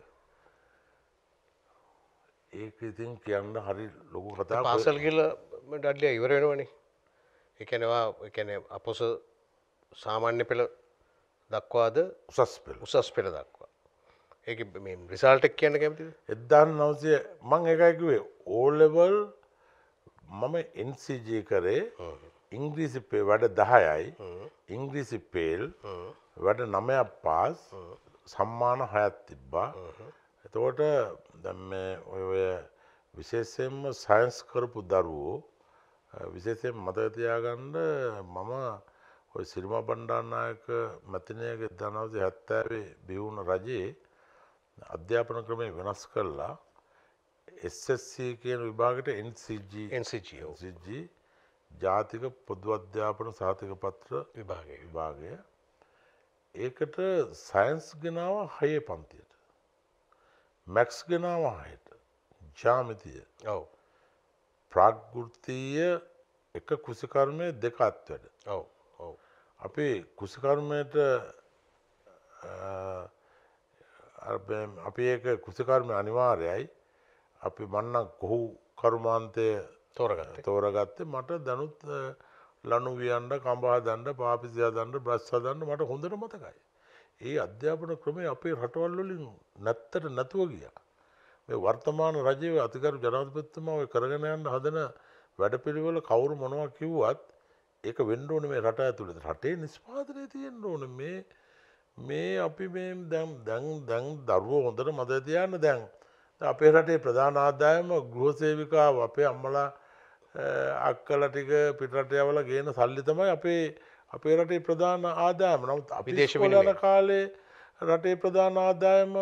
ඒක ඉතින් කියන්න හරි ලොකු කතා පාසල් ගිල ඩඩ්ලිය ඉවර වෙනවනේ ඒ කියනවා ඒ කියන්නේ අපොස සාමාන්‍ය පෙළ දක්වාද උසස් පෙළ උසස් පෙළ දක්වා ඒක මේ රිසල්ට් එක කියන්න කැමතිද 1900 මම ඒකයි කිව්වේ ඕ ලෙවල් මම NCG කරේ ඉංග්‍රීසි වැඩ දහයයි ඉංග්‍රීසි පේල් වැඩ නමයක් පාස් සම්මාන හයත් තිබ්බා එතකොට දැම් ඔය විශේෂයෙන්ම සයින්ස් කරපු දරුවෝ විශේෂයෙන් මතතියාගන්න මම ඔය සිරිම බණ්ඩාන්නායක මැතිනයගේ දනවද හැත්තෑවේ බිවුණ රජයේ අධ්‍යාපන ක්‍රමය වෙනස් කරලා SSC කියන විභාගට NCG ජාතික පොදු අධ්‍යාපන සාතික පත්‍ර විභාගය විභාගය ඒකට සයින්ස් ගෙනාව හයේ පන්තියට මැක්ස් ගෙනාවාහයට ජාමිතිය ඔව ප්‍රාගෘතිය එක කුසිකර්මය දෙකත් වැඩ ඔව ඔව අපේ කුසිකර්මයට අපි ඒක කුසිකර්මය අනිවාර්යයි අපි මන්න කොහු කරුමාන්තය තෝරගත්ත තෝරගත්තේ මට දැනුත් ලනුවියන්ට කම්බා දන්ඩ පාපිසියා දන්ඩ බ්‍රස්්සදන්න මට හොඳට මතකයි. ඒ අධ්‍යාපන ක්‍රමේ අපේ රටවල්ලොලින් නැත්තට නැතුව ගිය. මේ වර්තමාන රජයේ අතිකරු ජනාධපත්තුම ඔය කරගෙනයන්ට හදන වැඩපිළිවල කවුරු මොනවා කිව්වත් ඒක වෙන්ඩෝන මේ රට ඇතුළෙ රටේ නිස්පාදනය තියෙන් ඕන මේ මේ අපි මේ දැම් දැන් දැන් දරුව හොඳට මද තියන්න දැන් අපේ රටේ ප්‍රධාන ආදායම ගෘහසේවිකාව අපේ අම්මලා අක්කල ටික පිටරට යවල ගේන සල්ලි තමයි අපේ අපේ රටේ ප්‍රධාන ආදායම නමුත් අපිදේශ වලන කාලේ රටේ ප්‍රධාන ආදායම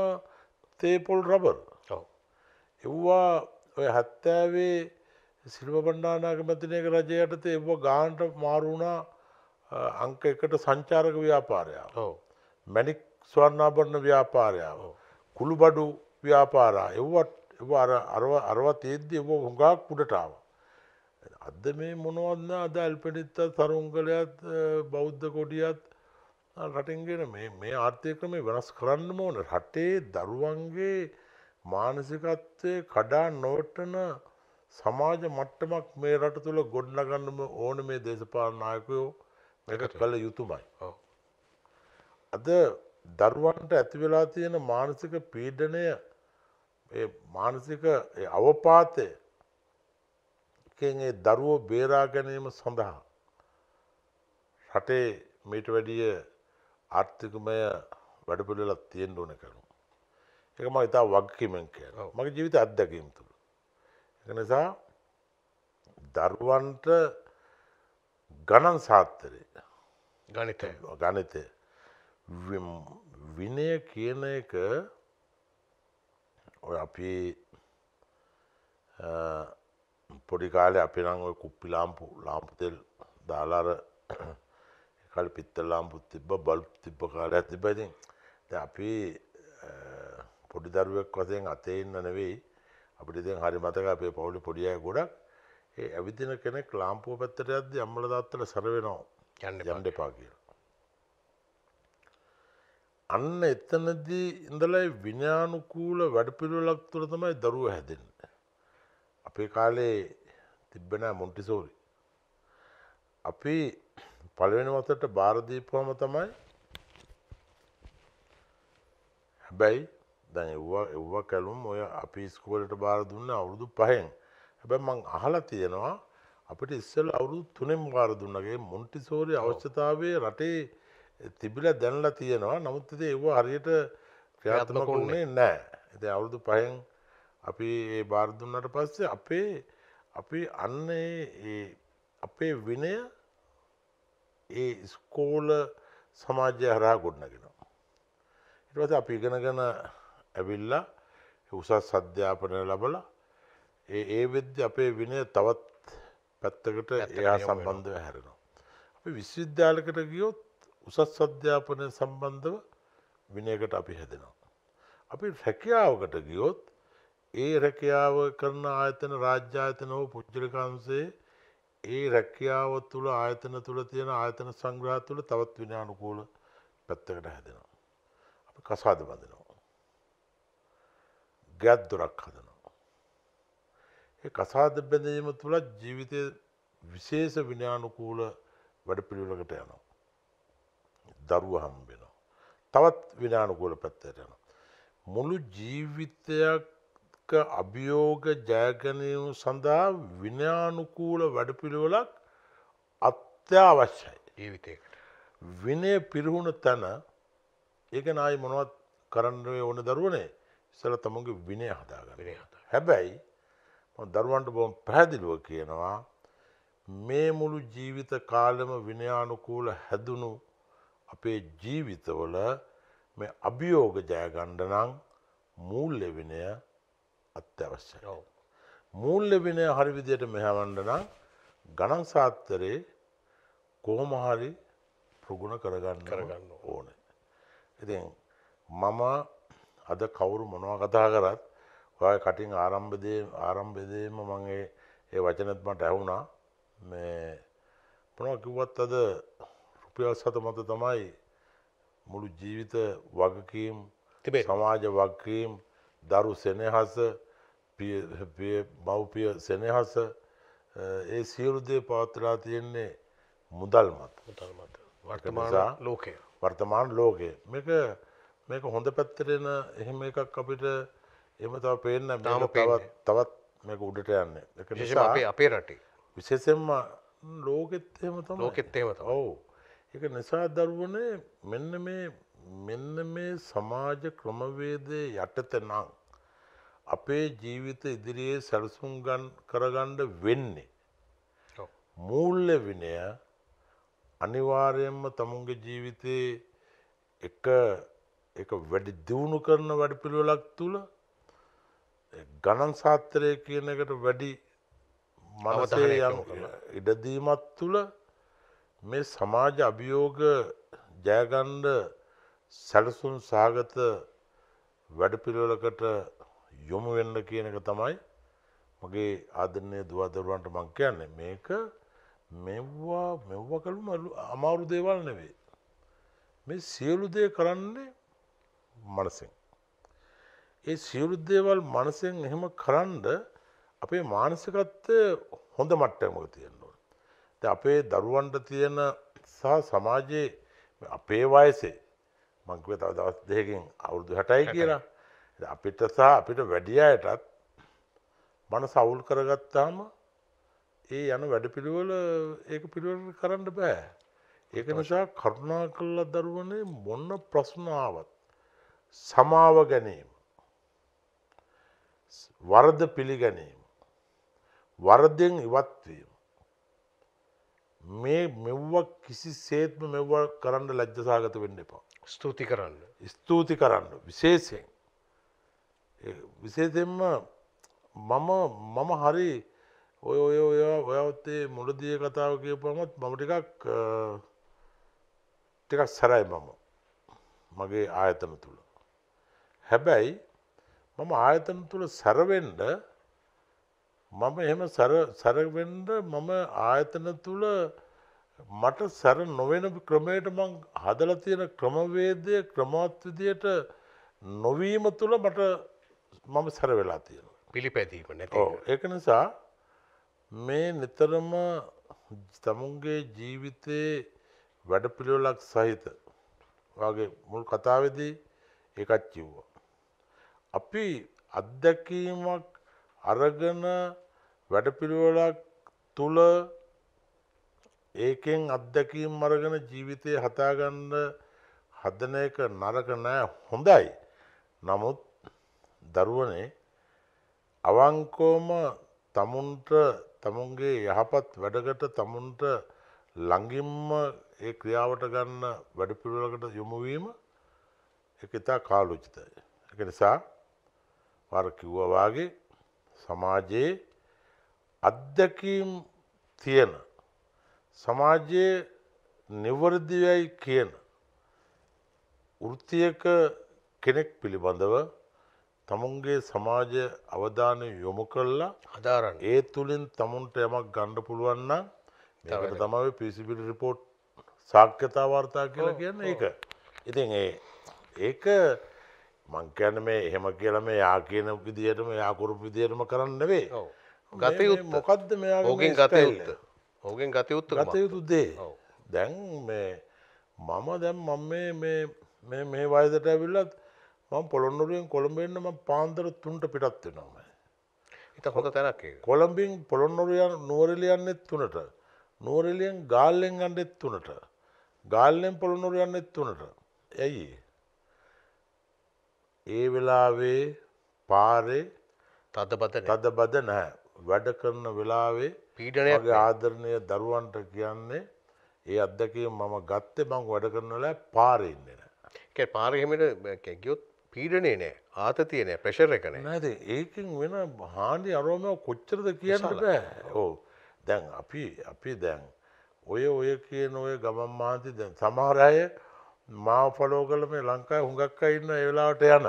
තේපොල් රබර් එව්වා ඔය හැත්තෑවේ සිල්ව බණ්ඩානාග මැතිනයක රජයටත එව ගාන්ට මාරුණා අංක එකට සංචාරක ව්‍යාපාරයා මැනික් ස්වර්ණාබරණ ව්‍යාපාරයාව කුළු බඩු ව්‍යාපාරා එව්වට එ අරව අරවත් ඒද්දි එ හුඟක් කුඩටාව අද මේ මොනවදන්න අද ඇල්පෙඩිත්ත තරුංගලයත් බෞද්ධ කොඩියත් රටන්ගෙන මේ මේ ආර්ථය ක්‍රමේ වෙනස් කරන්න ඕන රටේ දරුවන්ගේ මානසිකත්වය කඩා නොටන සමාජ මට්ටමක් මේ රට තුළ ගොඩ්නගන්නම ඕන මේ දේශපාලනායකයෝ එක කළ යුතුමයි. අද දරුවන්ට ඇතිවෙලා තියෙන මානසික පීඩනය මානසික අවපාතය පත්කෙන් ඒ දරුවෝ බේරා ගැනීම සඳහා රටේ මීට වැඩිය ආර්ථිකමය වැඩපිළිවෙලක් තියෙන්න ඕන කරනු. ඒක මම ඉතා වගකීමෙන් කියනවා. මගේ ජීවිත අත්දැකීම් තුළ. ඒක නිසා දරුවන්ට ගණන් සාත්තරය ගණිත ගණිතය විනය කියන එක ඔය අපි පොඩි කාලේ අපේ නම් ওই කුප්පි ලාම්පු ලාම්පු තෙල් දාලා අර කාලේ පිත්තල ලාම්පුත් තිබ්බ බල්බ් තිබ්බ කාලයක් තිබ්බා ඉතින් දැන් අපි පොඩි දරුවෙක් වශයෙන් අතේ ඉන්න නෙවෙයි අපිට ඉතින් හරි මතක අපේ පවුලේ පොඩි අය ගොඩක් ඒ ඇවිදින කෙනෙක් ලාම්පුව පැත්තට යද්දී අම්මලා තාත්තලා සර වෙනවා යන්න එපා කියලා අන්න එතනදී ඉඳලා විඤ්‍යානුකූල වැඩපිළිවෙලක් තුළ තමයි දරුවෝ හැදෙන්නේ අපේ කාලේ තිබ්බෙන මොන්ටිසෝරි. අපි පළවෙන වසට බාරදීපුවම තමයි හැබැයි දැන් එව්වා එව්වා කැලුම් ඔය අපි ස්කෝලට බාර දුන්න අවුරුදු පහෙන් හැබැයි මං අහලා තියෙනවා අපිට ඉස්සෙල් අවුරුදු තුනෙන් බාර දුන්නගේ මොන්ටිසෝරි අවශ්‍යතාවයේ රටේ තිබිලා දැනලා තියෙනවා නමුත් ඉතින් ඒව හරියට ක්‍රියාත්මක වුණේ නැහැ. ඉතින් අවුරුදු පහෙන් අපි ඒ බාර දුන්නට පස්සේ අපේ අපි අන්න අපේ විනය ඒ ස්කෝල සමාජය හරහා ගොඩනගෙනවා. ඉටවස අපි ඉගෙනගන ඇවිල්ලා උසස් අධ්‍යාපනය ලබල ඒ වෙද්‍ය අපේ විනය තවත් පැත්තකට එයා සම්බන්ධව හැරෙනවා. අපි විශ්විද්‍යාලකට ගියොත් උසස් අධ්‍යාපනය සම්බන්ධව විනයකට අපි හැදෙනවා. අපි රැකියාවකට ගියොත් ඒ රැකියාව කරන ආයතන රාජ්‍ය ආයතන හෝ පුද්ගලික අංශයේ ඒ රැකියාව තුළ ආයතන තුළ තියෙන ආයතන සංග්‍රහ තුළ තවත් විනානුකූල පැත්තකට හැදෙනවා. අපි කසාද බඳිනවා. ගැද්දොරක් හදනවා. ඒ කසාද බැඳීම තුළ ජීවිතයේ විශේෂ විනානුකූල වැඩපිළිවෙලකට යනවා. දරුවා හම්බ වෙනවා. තවත් විනානුකූල පැත්තට යනවා. මුළු ජීවිතයක් එක්ක අභියෝග ජයගැනීම සඳහා විනයානුකූල වැඩපිළිවෙලක් අත්‍යවශ්‍යයි ජීවිතයකට. විනය පිරිහුණ තැන ඒක නායි මොනවත් කරන්නේ ඕන දරුවනේ ඉස්සල තමන්ගේ විනය හදාගන්න හැබැයි දරුවන්ට බොම පැහැදිලුව කියනවා මේ මුළු ජීවිත කාලෙම විනයානුකූල හැදුණු අපේ ජීවිතවල මේ අභියෝග ජයගණ්ඩනං මූල්්‍ය විනය අත්‍යවශ්‍යයි. මූල්‍ය විනය හරි විදියට මෙහවන්න නම් ගණන් සාත්තරේ කොහොම හරි ප්‍රගුණ කරගන්න කරගන්න ඕන. ඉතින් මම අද කවුරු මොනවා කතා කරත් ඔය කටින් ආරම්භදේ ආරම්භදේම මගේ ඒ වචනත් මට ඇහුණා මේ මොනවා කිව්වත් අද රුපියල් සත මත තමයි මුළු ජීවිත වගකීම් සමාජ වගකීම් දරු සෙනෙහස පිය මව්පිය සෙනහස ඒ සියලුදේ පවත්තරා තියෙන්නේ මුදල් මත වර්තමාන ලෝකය වර්තමාන ලෝකය මේක මේක හොඳ පැත්තරෙන එහෙම එකක් අපිට එම තව පේන්න නාම තවත් තවත් මේක උඩට යන්න එක නිසා අපේ රටේ විශේෂෙන්ම ලෝකෙත් එහෙම තම ලෝකෙත් එහෙම ඔවු එක නිසා දරුවනේ මෙන්න මේ මෙන්න මේ සමාජ ක්‍රමවේදය යටතනම් අපේ ජීවිත ඉදිරියේ සැලසුම් කරගණ්ඩ වෙන්නේ. මූල්්‍ය විනය අනිවාර්යෙන්ම තමුන්ගේ ජීවිතයේ එක එක වැඩි දියුණු කරන වැඩ පිළිවෙලක් තුළ ගණන් සාත්‍රය කියන එකට වැඩි මනසේ ඉඩදීමත් තුළ මේ සමාජ අභියෝග ජයගණ්ඩ සැලසුන් සාගත වැඩපිළිවෙලකට යොමු වෙන්න කියන එක තමයි මගේ ආදරණය දවාදරුවන්ට මං කියන්නේ මේක මෙව්වා මෙව්ව කළුම අමාරු දේවල් නෙවේ. මේ සියලු දේ කරන්නේ මනසින්. ඒ සියලු දේවල් මනසෙන් එහෙම කරන්ඩ අපේ මානසිකත්වය හොඳ මට්ටමක තියෙන්නවා. ද අපේ දරුවන්ට තියෙන සහ සමාජයේ අපේ වයසේ මංකව තව දවස් දෙයකින් අවුරුදු හටයි කියලා අපිට සහ අපිට වැඩියයටත් මන සවුල් කරගත්තාම ඒ යන වැඩ පිළිවල ඒක පිළිවල කරන්න බෑ. ඒක නිසා කරුණා කල්ල දරුවනේ මොන්න ප්‍රශ්නාවත් සමාව ගැනීම වරද පිළිගැනීම වරදෙන් ඉවත්වීම මේ මෙව්ව කිසි සේත්ම මෙව්ව කරන්න ලැජ්ජසාගත වෙන්න එපා ස්තුති කරන්න ස්තුති කරන්න විශේෂයෙන් විශේෂයෙන්ම මම මම හරි ඔය ඔය ඔය ඔයත්තේ මුලදිය කතාව කියපුමත් මම ටිකක් ටිකක් සැරයි මම මගේ ආයතන තුළ. හැබැයි මම ආයතන තුළ සැරවෙන්ඩ මම එහෙම සැරවෙන්ඩ මම ආයතන තුළ මට සැර නොවෙන ක්‍රමයට මං හදල තියෙන ක්‍රමවේදය ක්‍රමාත්විදියට නොවීම තුළ මට මම සැර වෙලා තියෙන. පිළිපැදීම නැති. ඒක නිසා මේ නිතරම තමුන්ගේ ජීවිතයේ වැඩපිළිවෙලක් සහිත වගේ මුල් කතාවේදී ඒකත් කිව්වා. අපි අත්දැකීමක් අරගෙන වැඩපිළිවෙලක් තුල ඒකෙන් අත්දැකීම් අරගෙන ජීවිතය හදාගන්න හදන එක නරක නෑ හොඳයි. නමුත් දරුවනේ අවංකෝම තමුන්ට තමුන්ගේ යහපත් වැඩකට තමුන්ට ලඟින්ම ඒ ක්‍රියාවට ගන්න වැඩපිළිවෙලකට යොමුවීම එක ඉතා කාලෝචිතය. එක නිසා වර කිව්වවාගේ සමාජයේ අත්දැකීම් තියෙන සමාජයේ නිවරදියයි කියන වෘත්තියක කෙනෙක් පිළිබඳව තමුන්ගේ සමාජ අවධානය යොමු කල්ලා හදාරන්න ඒ තුළින් තමුන්ට යමක් ගණ්ඩ පුළුවන්න ඒකට තමයි පිසිබිල් රිපෝට් සාක්්‍යතා වාර්තා කියලා කියන්න ඒක ඉතින් ඒ ඒක මංකැන මේ එහෙම කියල මේ යා කියන විදිහටම යාකුරු විදිහටම කරන්න වේ ගතයුත් මොකක්ද මෙයා ඕගෙන් ගතයුත්ත ඕගෙන් ගතයුත්ත ගතයුතුදේ දැන් මේ මම දැම් මම මේ වයදට ඇවිල්ලත් මම පොළොන්නරුවෙන් කොළඹෙන්න මම පාන්දර තුන්ට පිටත් වෙනවා ඉතින් හොඳ තැනක් ඒක කොළඹින් පොළොන්නරුව යන නුවරඑළිය යන්නේ තුනට නුවරඑළියෙන් ගාල්ලෙන් යන්නේ තුනට ගාල්ලෙන් පොළොන්නරුව යන්නේ තුනට ඇයි ඒ වෙලාවේ පාරේ තදබද තදබද නැහැ වැඩ කරන වෙලාවේ පීඩනය ආදරණය දරුවන්ට කියන්නේ ඒ අත්දැකීම මම ගත්තේ මං වැඩ කරන වෙලාවේ පාරේ ඉන්නේ නැහැ. ඒ කියන්නේ පාරේ හැමෙට ගියොත් පීඩනේ නෑ ආතතිය නෑ ප්‍රෙෂර් එක නෑ නේද ඒකෙන් වෙන හානි අරෝමයක් කොච්චරද කියන්න බෑ ඔව් දැන් අපි අපි දැන් ඔය ඔය කියන ඔය ගමන් මහන්සි දැන් සමහර අය මාව ෆලෝ කළ මේ ලංකාවේ හුඟක් අය ඉන්න ඒ වෙලාවට යන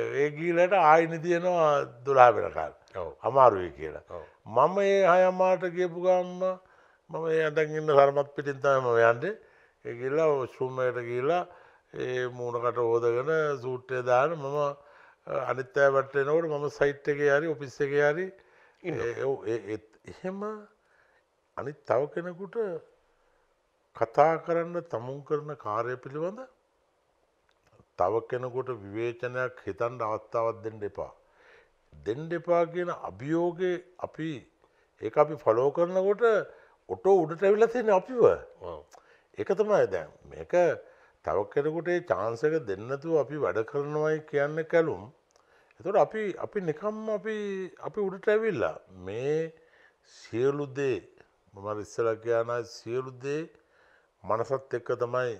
ඒ ගීලට ආයිනි දිනවා 12 වෙනකල් අමාරුයි කියලා මම ඒ අය මාට ගියපු ගම්ම මම ඒ අදන් ඉන්න සරමත් පිටින් තමයි මම යන්නේ ඒ ගිහලා සුම්මයට ගිහලා ඒ මූුණකට ඕෝදගෙන සූට්‍රය දාන මම අනිත්තෑ වටනවට මම සයිට් එක යාරි ඔපිස්ස එක යාරි එහෙම අනි තව කෙනෙකුට කතා කරන්න තමුන් කරන කාරය පිළිබඳ තව කෙනකොට විවේචනයක් හිතන්ට අවස්ථාවත් දෙන්න එපා. දෙන්ඩ එපා කියන අභියෝග අපි ඒ අපි ෆලෝ කරනකොට ඔටෝ උඩට ඇවිලතින අපිව එකතමයි දැන් මේක තව කෙනෙකුට ඒ chance එක දෙන්න නැතුව අපි වැඩ කරනවායි කියන්නේ කැලුම්. ඒතකොට අපි අපි නිකම්ම අපි අපි උඩට ඇවිල්ලා මේ සියලු දේ මම ඉස්සලා කියන සියලු දේ මනසත් එක්ක තමයි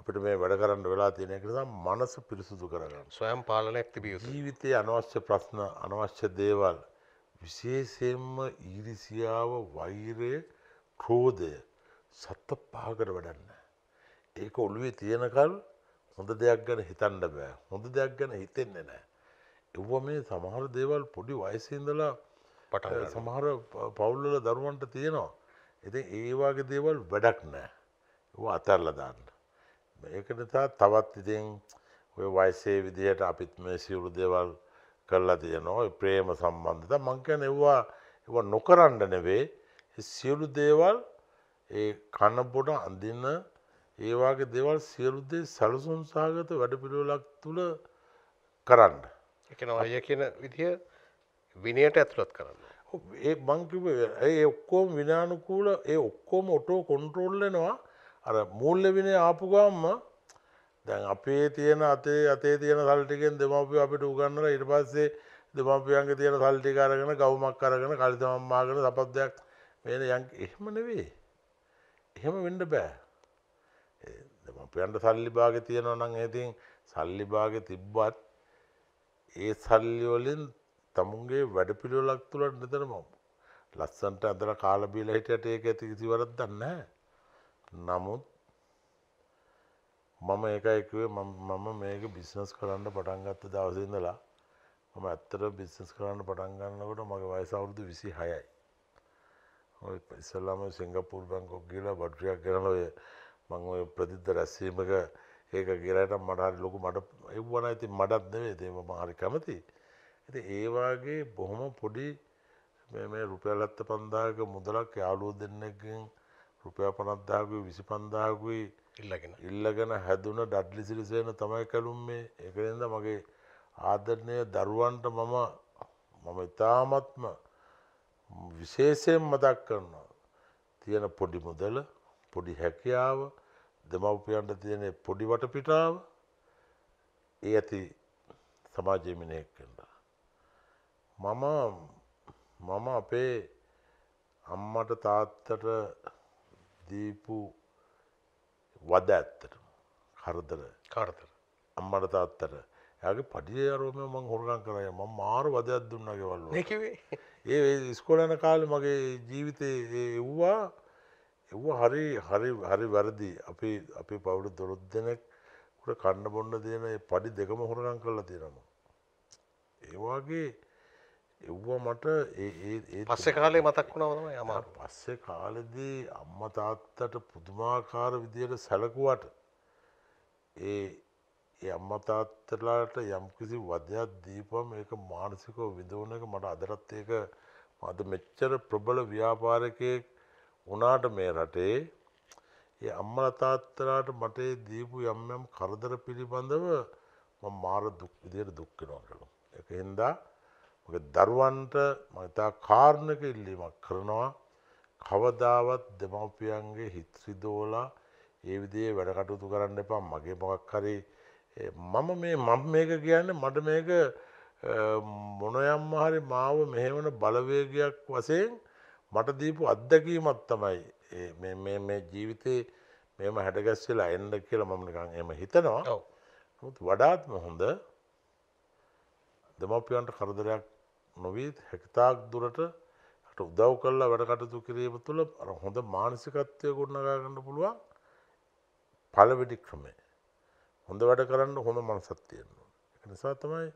අපිට මේ වැඩ කරන්න වෙලා තියෙන එක නිසා මනස පිරිසුදු කරගන්න. ස්වයං පාලනයක් තිබිය යුතුයි. ජීවිතයේ අනවශ්‍ය ප්‍රශ්න, අනවශ්‍ය දේවල් විශේෂයෙන්ම ඊර්ෂියාව, වෛරය, ක්‍රෝධය සත්ත පහකට වැඩන්නේ. ඒක ඔළුවේ තියෙනකල් හොඳ දෙයක් ගැන හිතන්න බෑ හොඳ දෙයක් ගැන හිතෙන්නේ නෑ. එව්ව මේ සමහර දේවල් පොඩි වයිසින්දලා පට සමහර පවුල්ලල දරුවන්ට තියෙනවා. එති ඒවාගේ දේවල් වැඩක් නෑ. ඒවා අතැරල දාන්න. ඒක නිසා තවත් ඉතින් ඔය වයිසේ විදිහට අපිත් මේ සිවුරු දේවල් කරලා තියනවා ප්‍රේම සම්බන්ධත මංකැන එව්වා එ නොකරන්න නෙවේ සියලු දේවල් ඒ කණබොඩ අඳන්න ඒ වගේ දේවල් සියලු දේ සැලසුම් සහගත වැඩපිළිවෙලක් තුල කරන්න. ඒ කියන්නේ අය කියන විදිය විනයට ඇතුළත් කරන්න. ඒ මංකිව ඒ ඔක්කෝම විනානුකූල ඒ ඔක්කෝම ඔටෝ කොන්ට්‍රෝල්ලනවා අර මුල්ල විනය ආපු ගම්ම දැන් අපේ තියෙන අතේ අතේ තියෙන සල්ටිකෙන් දෙමපිය අපිට උගන්නලා ඊට පස්සේ දෙමපියන්ගේ තියෙන සල්ටි අරගෙන ගවුමක් අරගෙන කලිතමම්මාගෙන සපත් දෙයක් මේන යන් එහෙම නෙවෙයි. එහෙම වෙන්න බෑ. දෙමව්පියන්ට සල්ලි භාගේ තියෙනවා නම් ඉතින් සල්ලි භාගේ තිබ්බත් ඒ සල්ලි වලින් තමුන්ගේ වැඩ පිළිවෙලක් තුලට නිතරම ලස්සන්ට අදලා කාලා බීලා හිටියට ඒක ඇති කිසි වරද්දක් නැහැ. නමුත් මම ඒකයි කිව්වේ මම මම මේක බිස්නස් කරන්න පටන් ගත්ත දවසේ ඉඳලා මම ඇත්තට බිස්නස් කරන්න පටන් ගන්නකොට මගේ වයස අවුරුදු 26යි. ඔය ඉස්සෙල්ලාම සිංගප්පූරු බැංකුවක් ගිහලා බඩටියක් ගෙනලා ඔය මං ප්‍රතිද්ධ රැස්සීමක ඒක කියරට මටහරි ලොකු මට එව්වන ඇති මටත් නෙවේ දේම මහරි කැමති. ඇති ඒවාගේ බොහොම පොඩි මේ රුපියලත්ත පන්දාක මුදලක් යාලුව දෙන්නකින් රුපයා පනත්දාකුයි විසි පන්දාකුයි ඉල්ලගෙන ඉල්ලගෙන හැදුන ඩඩ්ලි සිරිසයන තමයි කැලුම් මේ එකරෙන්ද මගේ ආදරණය දරුවන්ට මම මම ඉතාමත්ම විශේෂයෙන් මතක් කරනවා තියෙන පොඩි මුදල පොඩි හැකියාව දෙමව්පියන්ට තියෙන පොඩි වටපිටාව ඒ ඇති සමාජයමිනයක් කෙන්ට. මම මම අපේ අම්මට තාත්තට දීපු වද ඇත්තට හරදර කාර්තර අම්මට තාත්තට ඇගේ පඩිය අරුවම මං හොරගන් කරය ම මාරු වදයක් දුන්නගේ වල්ල ඒ ස්කොලන කාල මගේ ජීවිතය වූවා එව්ව හරි හරි හරි වැරදි අපි අපි පවුල දොළොස් දෙනෙක්ට කන්න බොන්න දෙන පඩි දෙකම හොරගම් කරලා තියෙනවා. ඒ වගේ එව්ව මට ඒ ඒ ඒ පස්සේ කාලේ මතක් වුණා තමයි අමාරු. පස්සේ කාලෙදී අම්මා තාත්තට පුදුමාකාර විදියට සැලකුවට ඒ ඒ අම්මා තාත්තලාට යම්කිසි වදයක් දීපම ඒක මානසිකව විඳවන එක මට අදටත් ඒක මම මෙච්චර ප්‍රබල ව්‍යාපාරිකයෙක් උනාට මේ රටේ ඒ අම්මලා තාත්තලාට මට දීපු යම් යම් කරදර පිළිබඳව මම මාර දුක් විදියට දුක් වෙනවා කියලා. ඒක හින්දා මගේ දරුවන්ට මම ඉතා කාරුණික ඉල්ලීමක් කරනවා කවදාවත් දෙමව්පියන්ගේ හිත රිදෝලා ඒ විදිහේ වැඩ කටයුතු කරන්න එපා. මගේ මොකක් හරි මම මේ මම මේක කියන්නේ මට මේක මොන යම්ම හරි මාව මෙහෙවන බලවේගයක් වශයෙන් මට දීපු අත්දැකීමත් තමයි මේ ජීවිතේ මෙම හැඩගැස්සලා එන්න කියලා මමනිකං එම හිතනවා නමුත් වඩාත්ම හොඳ දෙමපියන්ට කරදරයක් නොවී හැකිතාක් දුරට උදව් කල්ලා වැඩකටතු කිරීම තුළ හොඳ මානසිකත්වය ගොඩනගාගන්න පුළුවන් පලවෙඩි ක්‍රමේ හොඳ වැඩ කරන්න හොඳ මනසත්තියෙන්න්න. නිසා තමයි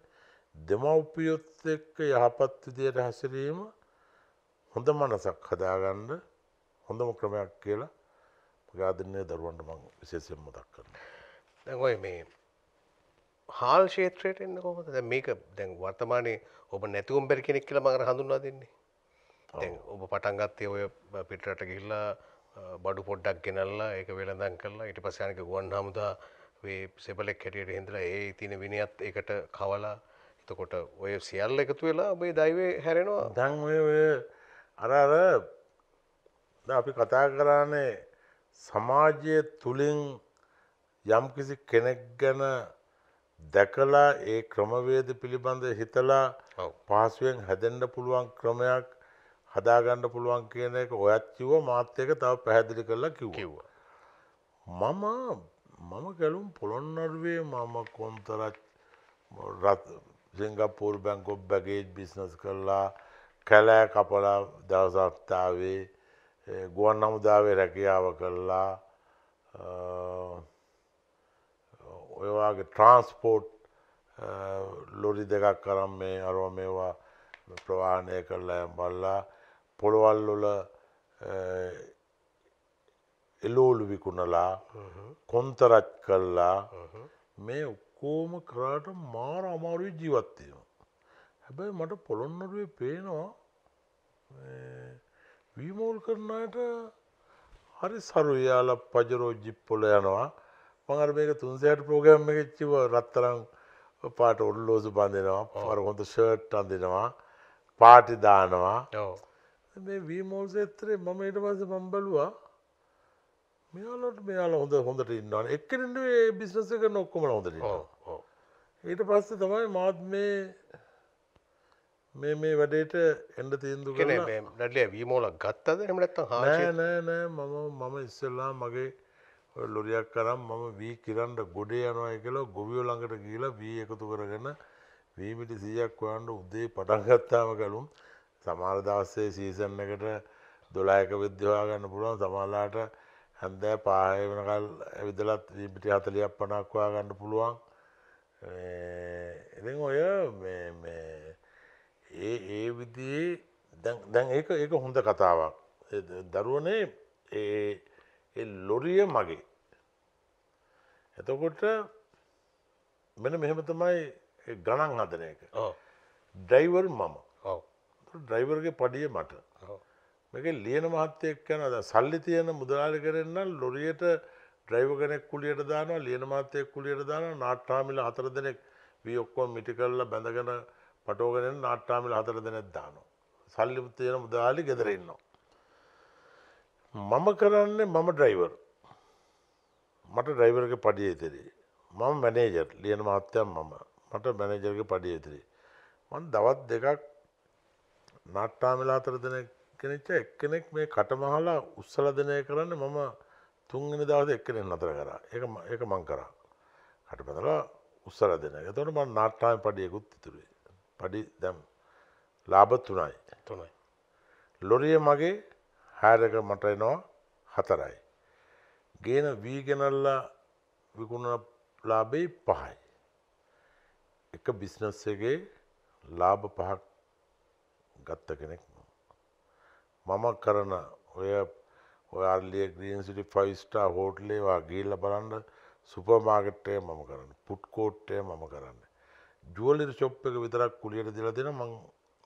දෙමව්පියොත් එක්ක යහපත් විදියට හැසිරීම හොඳ මනසක් හදාගන්න හොඳම ක්‍රමයක් කියලා ප්‍රාධනය දරුවන්ට මං විශේෂෙන් මතක් කරන. දැඟොයි මේ හාල් ශේත්‍රයට එන්න කොමද දැ මේක දැන් වර්තමානය ඔබ නැතිවම් බැරි කෙනෙක් කියලා මඟට හඳුන්වා දෙන්නේ. දැන් ඔබ පටන්ගත්තේ ඔය පිටරට ගිල්ලා බඩු පොඩ්ඩක් ගෙනල්ලා ඒක වෙළඳන් කරලා ඉට පසයනක ගුවන් හමුදා සෙබලෙක් හැටියට හිඳලා ඒ තින විනියත් එකට කවලා එතකොට ඔය සියල්ල එකතු වෙලා ඔබේ දයිවේ හැරෙනවා දැන් ඔය අර අර අපි කතා කරන්නේ සමාජය තුළින් යම්කිසි කෙනෙක් ගැන දැකලා ඒ ක්‍රමවේද පිළිබඳ හිතලා පහසුවෙන් හැදෙන්ඩ පුළුවන් ක්‍රමයක් හදාගණ්ඩ පුළුවන් කියන එක ඔයත්කිව මාත්‍යක තව පැහැදිලි කරලා කිව්ව. මම මම ගැලුම් පොළොන්නර්වේ මම කොන්තරත් සිංගපූර් බැංකොප් බැගේජ් බිස්නස් කරලා කැලෑ කපලා දවසත්තාවේ ගුවන් අමුදාවේ රැකියාව කරලා ඔයවාගේ ට්‍රන්ස්පෝට් ලොරි දෙකක් කරම් මේ අරුව මේවා ප්‍රවාණය කරලා බල්ලා පොළොවල්ලොල එලෝලු විකුණලා කොන්තරත් කල්ලා මේ ඔක්කෝම කරාට මාර අමාරුයි ජීවත්වීම. හැබැයි මට පොළොන්නරුවේ පේනවා වීමෝල් කරනයට හරි සරු යාල පජරෝ ජිප්පොල යනවා මංර මේක තුන්සයට ප්‍රෝගෑම් එකච්චිව රත්තරං පාට ඔල්ලෝසු බඳෙනවා පර හොඳ ෂර්ට් අඳෙනවා පාටි දානවා මේ වීමෝල් සේත්‍රේ මම ඉට පස මම්බලවා මෙයාලට මෙයාල හොඳ හොඳට ඉන්නවා එක්කරට බිස්නස එක නොක්කොම හොඳට ඊට පස්සේ තමයි මාත් මේ මේ මේ වැඩේට එන්ඩ තීන්දු කන නැඩලිය වීමෝලක් ගත්තද එමටත් නෑ නෑ මම මම ඉස්සල්ලා මගේ ලොරියක් කරම් මම වී කිරන්ට ගොඩේ යනවාය කියලා ගොවියෝ ළඟට ගීලා වී එකතු කරගෙන වීමිටි සීයක් වයන්ට උදේ පටන්ගත්තාම කලුම් සමාර දවස්සේ සීසන් එකට දොලායක විද්‍යවා ගන්න පුළුවන් සමාලාට හැන්දෑ පාය වනකල් ඇවිදලත් වීමිටි හතලියක් පනක්වා ගන්න පුළුවන් එ ඔය ඒ ඒ විදියේ දැන් ඒක ඒක හොඳ කතාවක් දරුවනේ ඒ ලොරිය මගේ එතකොට මෙන මෙහෙම තමයි ගණන් හදන එක ඩයිවර් මම ඩ්‍රයිවර්ගේ පඩිය මට මේක ලියන මහත්තයෙක් යන අද සල්ලි තියෙන මුදලාලි කරන්න ලොරියට ඩ්‍රයිව කෙනෙක් කුලියට දානවා ලියන මහත්තයෙක් කුලියට දානවා නාට්ටාමිල හතර දෙනෙක් වී ඔක්කොම මිටි කරලා බැඳගෙන පටෝගෙන නාට්ටාමිල හතර දෙනෙත් දානවා. සල්ලි තියෙන මුදාලි ගෙදර ඉන්නවා. මම කරන්නේ මම ඩ්‍රයිවර්. මට ඩ්‍රයිවර්ගේ පඩිය ඉතිරි. මම මැනේජර් ලියන මහත්තයා මම. මට මැනේජර්ගේ පඩිය ඉතිරි. මම දවස් දෙකක් නාට්ටාමිල හතර දෙනෙක් කෙනෙච්ච එක්කෙනෙක් මේ කටමහලා උස්සලා දෙන එක කරන්නේ මම තුන්වෙනි දවසේ එක්කෙනෙක් නතර කරා. ඒක ඒක මම කරා. කටබදලා උස්සලා දෙන එක. එතකොට මම නාට්ටාමි පඩියකුත් ඉතුරුයි. පඩි දැම් ලාබ තුනයි තුනයි. ලොරිය මගේ හෑරක මට එනවා හතරයි. ගේන වීගෙනල්ලා විකුණ ලාබෙයි පහයි. එක බිස්නස්සගේ ලාභ පහක් ගත්ත කෙනෙක් මම කරන ඔය ඔයාල්ලිය ග්‍රීන් සිටි ෆයිස්ටා හෝටලේවා ගේල්ල බලන්ඩ සුපමාගට්ටය මම කරන්න පුට්කෝට්ටය මම කරන්න. ජුවලරි චොප් එක විතරක් කුලියට දිල දෙෙන මං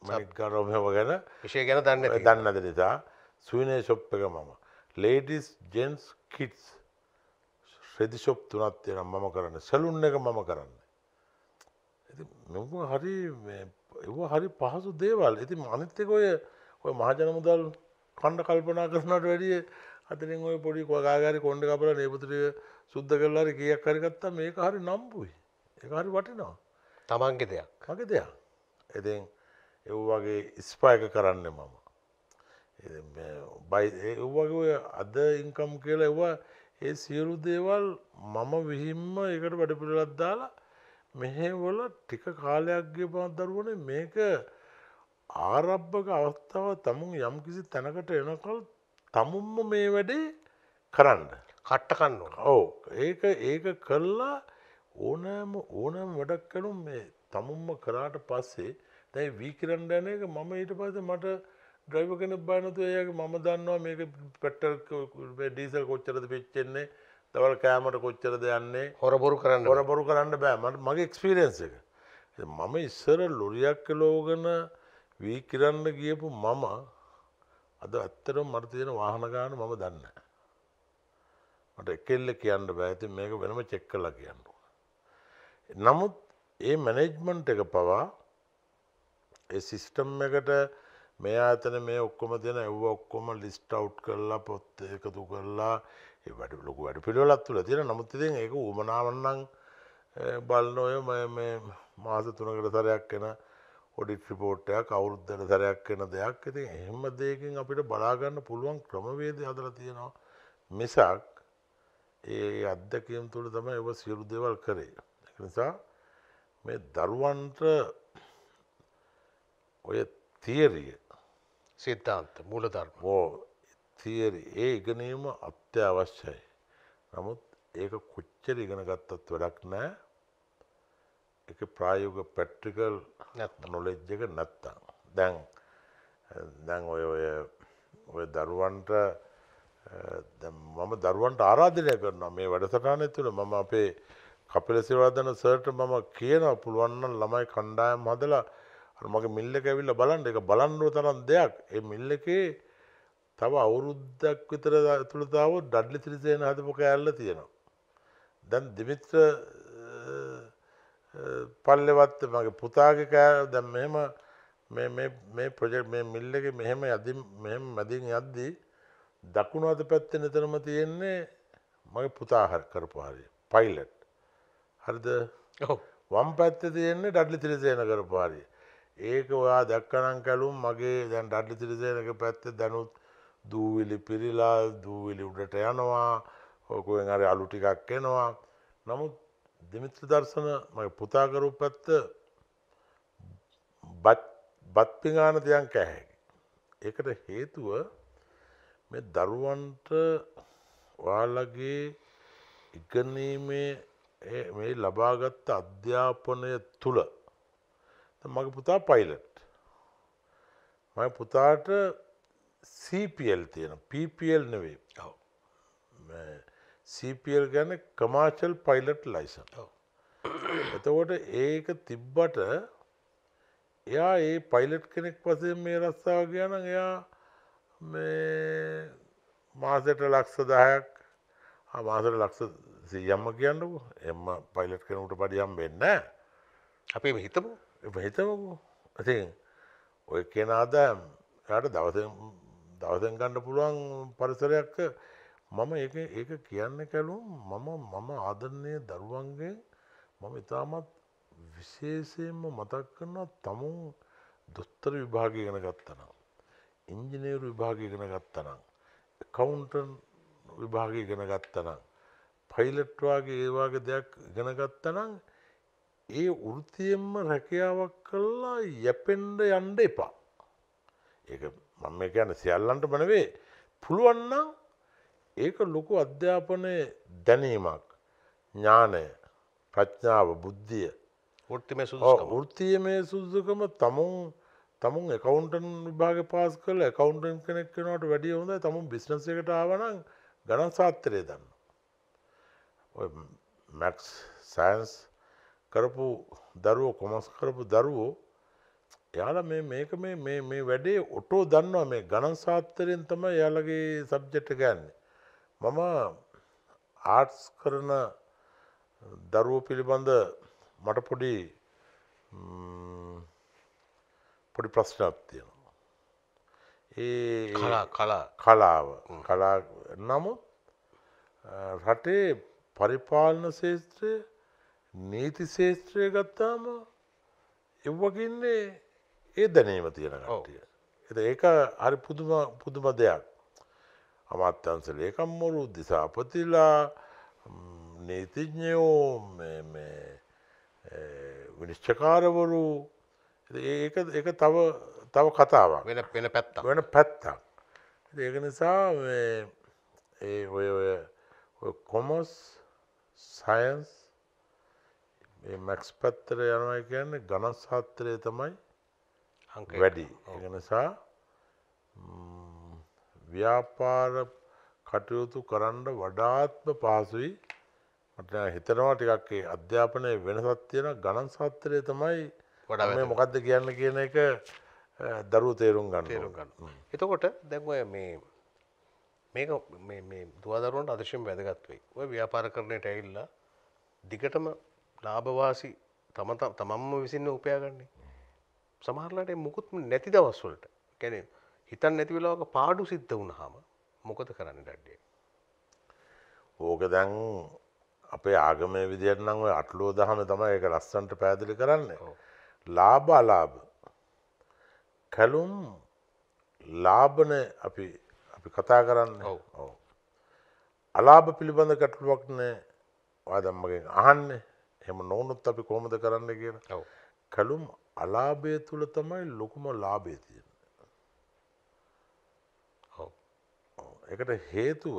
මනිකාරෝමයම ගැන විෂය ගැන දන්න දන්න දෙනිසා සුවිනය ශොප් එක මම ලේඩිස් ජෙන්ස් කිට්ස් ශ්‍රදිශොප් තුනත් එනම් මම කරන්න සැලුන් එක මම කරන්න මෙම හරි එව හරි පහසු දේවල් ඇති අනිත්තක ඔය ඔය මහජනමුදල් කණ්ඩ කල්පනා කරනට වැඩිය අතරින් ඔය පොඩි වගාගරි කොන්ඩ කපල නේපතුරිය සුද්ද කරලාරි කියක් කරගත්තා මේක හරි නම්බුයි එක හරි වටිනවා තමන්ගේ දෙයක් මගේ දෙයක් එතින් එව් වගේ ඉස්පායක කරන්න මම බයි එව්වගේ අද ඉංකම් කියලා එවා ඒ සියලු දේවල් මම විහිම්ම එකට වැඩපිළලත් දාලා මෙහෙවල ටික කාලයක්ගේ පාත් දරුවන මේක ආරබ්භක අවස්ථාව තමුන් යම් කිසි තැනකට එනකල් තමුන්ම මේ වැඩේ කරන්න කට්ටකන්න ඕ ඒක ඒක කල්ලා ඕනෑම ඕනෑම වැඩක් කළු මේ තමුම්ම කරාට පස්සේ දැයි වීකිරන්ඩ යන එක මම ඊට පස්සේ මට ඩ්‍රයිව කෙනෙක් බානතු ඒගේ මම දන්නවා මේක පෙට්ටල් ඩීසල් කොච්චරද පිච්චෙන්නේ තවල් කෑමට කොච්චරද යන්නේ හොරබොරු කරන්න හොරබොරු කරන්න බෑමට මගේ එක්ස්පිරෙන්න්ස එක මම ඉස්සර ලොරියක් ලෝගන වීකිරන්න ගියපු මම අද ඇත්තරම් මට තියෙන වාහනගාන මම දන්න. මට එකෙල්ල කියන්න බෑති මේක වෙනම චෙක්කලා කියන්නු. නමුත් ඒ මැනෙජ්මන්ට් එක පවා සිිස්ටම් එකට මේ අතන මේ ඔක්කොම දෙන ඇව ඔක්කොම ලිස්ට අව් කරලා පොත් එකතු කරලා වැඩ ලොක වැඩ පිළිවෙලත් තුළ තියෙන නමුත්තිති ඒක උමනාවන්නං බලනොය මාස තුනකට සරයක් එෙන ඔඩිට ්‍රිපෝට්ටයක් අවුරුද්ධන සරයක් වෙන දෙයක් ඇති එහෙම දෙයකින් අපිට බලාගන්න පුළුවන් ක්‍රමවේද අදර තියෙනවා මිසක් ඒ අත්දැකම් තුළ තම එව සියරු දෙවල් කරේ. නිසා මේ දරුවන්ට ඔය තියරිය සිද්ධාන්ත මූලධර්ම ඕ තියරි ඒ ඉගෙනීම අත්‍යවශ්‍යයි. නමුත් ඒක කොච්චර ඉගෙන ගත්තත් වැඩක් නෑ එක ප්‍රායෝග පැට්ටිකල් නොලෙජ් එක නැත්තං. දැන් දැන් ඔය ඔය ඔය දරුවන්ට මම දරුවන්ට ආරාධනය කරනවා මේ වැඩසටානය තුළ මම අපේ කපිල සිවර්ධන සර්ට මම කියන පුළුවන්නම් ළමයි කණ්ඩායම් හදලා මගේ මිල්ල එක ඇවිල්ලා බලන්න එක බලන්නුව තරම් දෙයක් ඒ මිල්ල එකේ තව අවුරුද්දක් විතර ඇතුළතාව ඩඩ්ලි තිරිසේන හදපු කෑල්ල තියෙනවා. දැන් දිමිත්‍ර පල්ලෙවත් මගේ පුතාගේ කෑ දැන් මෙහෙම මේ මේ මේ ප්‍රොජෙක්ට් මේ මිල් එකේ මෙහෙම යදින් මෙහෙම මැදින් යද්දී දකුණු අත පැත්තේ නිතරම තියෙන්නේ මගේ පුතා කරපු හරිය පයිලට්. හරිද වම් පැත්ත තියෙන්නේ ඩඩ්ලි තිරිසේනකර පාරිය. ඒක ඔයා දැක්කනම් කැලුම් මගේ දැන් ඩඩ්ලි තිරිසේනක පැත්ත දැනුත් දූවිලි පිරිලා දූවිලි උඩට යනවා හොකුවෙන් අර අලු ටිකක් එනවා. නමුත් දෙමිත්‍ර දර්ශන මගේ පුතාකරු පැත්ත බත්පිගාන තියන් කැහැකි. ඒකට හේතුව මේ දරුවන්ට ඔයාලගේ ඉගනීමේ මේ ලබාගත්ත අධ්‍යාපනය තුළ මගේ පුතා පයිලට් මයි පුතාට සපල් තියෙන පපල් නෙවේ සපල් ගැන කමාචල් පයිලට් ලයිසන් එතකොට ඒක තිබ්බට එයා ඒ පයිලට් කෙනෙක් වසේ මේ රස්සාාව ගැන එයා මාසට ලක්ෂ දායක් මාසට ලක්ෂ සීයම්ම කියන්නකු එම පයිලට් කෙනට පඩියම් වෙන්න අපේ හිතපු හිතමකු ඉති ඔය කෙනාද යට දවස දවසෙන් ගණ්ඩ පුළුවන් පරිසරයක් මම ඒ ඒක කියන්න කැලුම් මම මම ආදරණය දරුවන්ගේ මම ඉතාමත් විශේෂයෙන්ම මතක් කරනවා තමුන් දොස්තර විභාගය ගෙන ගත්තනම්. ඉංජිනේරු විභාගය ගෙන ගත්තනම්. කවුන්ටන් විභාගය ගෙන ගත්තනම්. පයිලට් වගේ ඒ වගේ දෙයක් ඉගෙන ගත්තනම් ඒ වෘත්තියෙන්ම රැකියාවක් කළා යැපෙන්න යන්න එපා. ඒක මම මේ කියන්නේ සියල්ලන්ටම නෙවෙයි. පුළුවන් නම් ඒක ලොකු අධ්‍යාපනයේ දැනීමක් ඥානය ප්‍රඥාව බුද්ධිය වෘත්තිමය සුදුසුකම වෘත්තිමය සුදුසුකම තමුන් තමුන් එකවුන්ටන් විභාග පාස් කරලා එකවුන්ටන් කෙනෙක් වෙනවට වැඩිය හොඳයි තමුන් බිස්නස් එකට ආවනම් ගණන් ශාස්ත්‍රය දන්න ඔය මැක්ස් සෑන්ස් කරපු දරුවෝ කොමස් කරපු දරුවෝ යාල මේ මේක මේ මේ වැඩේ ඔටෝ දන්නවා මේ ගණන් සාත්තරයෙන් තම යාලගේ සබ්ජෙට් ගන්න මම ආර්ට්ස් කරන දරුව පිළිබඳ මට පොඩි පොඩි ප්‍රශ්නයක් තියෙනවා ඒ කලා කලාව කලා නමුත් රටේ පරිපාලන ශේත්‍රය නීති ශේත්‍රය ගත්තාම එව්වකින්නේ ඒ දැනීම තියෙන කට්ටිය. එත ඒක හරි පුදුම පුදුම දෙයක්. අමාත්‍යංශ ලේකම්වරු දිසාපතිලා නීතිඥයෝ විනිශ්චකාරවරු ඒක එක තව තව කතාවක් වෙන පෙන පැත්ත වෙන පැත්තක්. ඒක නිසා ඔය ඔය කොමොස් සයන්ස් මේ මැක්ස් පැත්තර යනවා කියන්නේ ගණන් ශාස්ත්‍රය තමයි අංක වැඩි. ඒක නිසා ව්‍යාපාර කටයුතු කරන්න වඩාත්ම පහසුයි. මට හිතනවා ටිකක් ඒ අධ්‍යාපනයේ වෙනසක් තියෙන ගණන් ශාස්ත්‍රය තමයි වඩා මේ මොකද්ද කියන්නේ කියන එක දරුවෝ තේරුම් ගන්න. තේරුම් ගන්න. එතකොට දැන් ඔය මේ මේක මේ දුවදරුවන්ට අදශයෙන් වැදගත්වෙයි ඔය ව්‍යාපාර කරණයට ඇඉල්ලා දිගටම ලාභවාසි තම තමම්ම විසින්න උපයාගන්නේ සමහරලාට මුකුත් නැති දවස්වලට කැනෙ හිතන් නැතිවෙලාක පාඩු සිද්ධ වුණහම මොකද කරන්න ඩඩ්ඩිය ඕක දැන් අපේ ආගමය විදිරනම් ඔය අටලෝ දහම තමයි එක ලස්සන්ට පැදිලි කරන්න ලාබ අලාබ කැලුම් ලාබන අපි අපි කතා කරන්න ඔව අලාභ පිළිබඳ කටලුවක්නෑ වාදම්මගෙන් අහන්න හෙම නොවනුත් අපි කොමද කරන්න කියන කළුම් අලාභය තුළ තමයි ලොකුම ලාභය තියෙන එකට හේතුව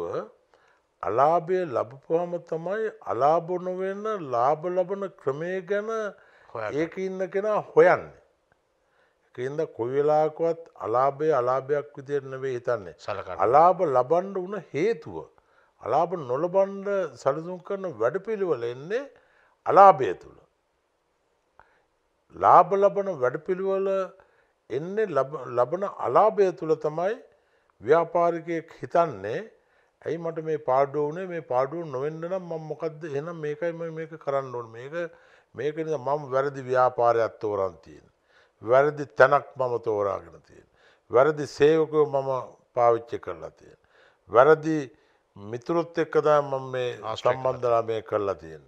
අලාභය ලබපුහම තමයි අලාබොනොවෙන්න ලාභ ලබන ක්‍රමය ගැන ඒක ඉන්න කෙනා හොයන්නේ කේන්ද කොයිවෙලාකවත් අලාභය අලාභයක් විදිරණවේ හිතන්නේ සලක අලාභ ලබන්ඩ වන හේතුව. අලාභ නොලබන්ඩ සලසුම් කරන වැඩපිළිවල එන්නේ අලාභය තුළ. ලාභ ලබන වැඩපිළිවල එන්නේ ලබන අලාභය තුළ තමයි ව්‍යාපාරිකයක් හිතන්නේ ඇයි මට මේ පාඩුවනේ මේ පාඩුව නොවෙන්න නම් මම මොකක්ද එහෙනම් මේකයි මේක කරන්න ඕන මේක මේක නිසා මම වැරදි ව්‍යාපාරයක් තෝරන් තියෙන්නේ වැරදි තැනක් මම තෝරාගෙන තියෙන. වැරදි සේවකව මම පාවිච්චි කරලා තියෙන. වැරදි මිතුරුත් එක්කදා මම මේ සම්බන්ධලාමය කරලා තියෙන.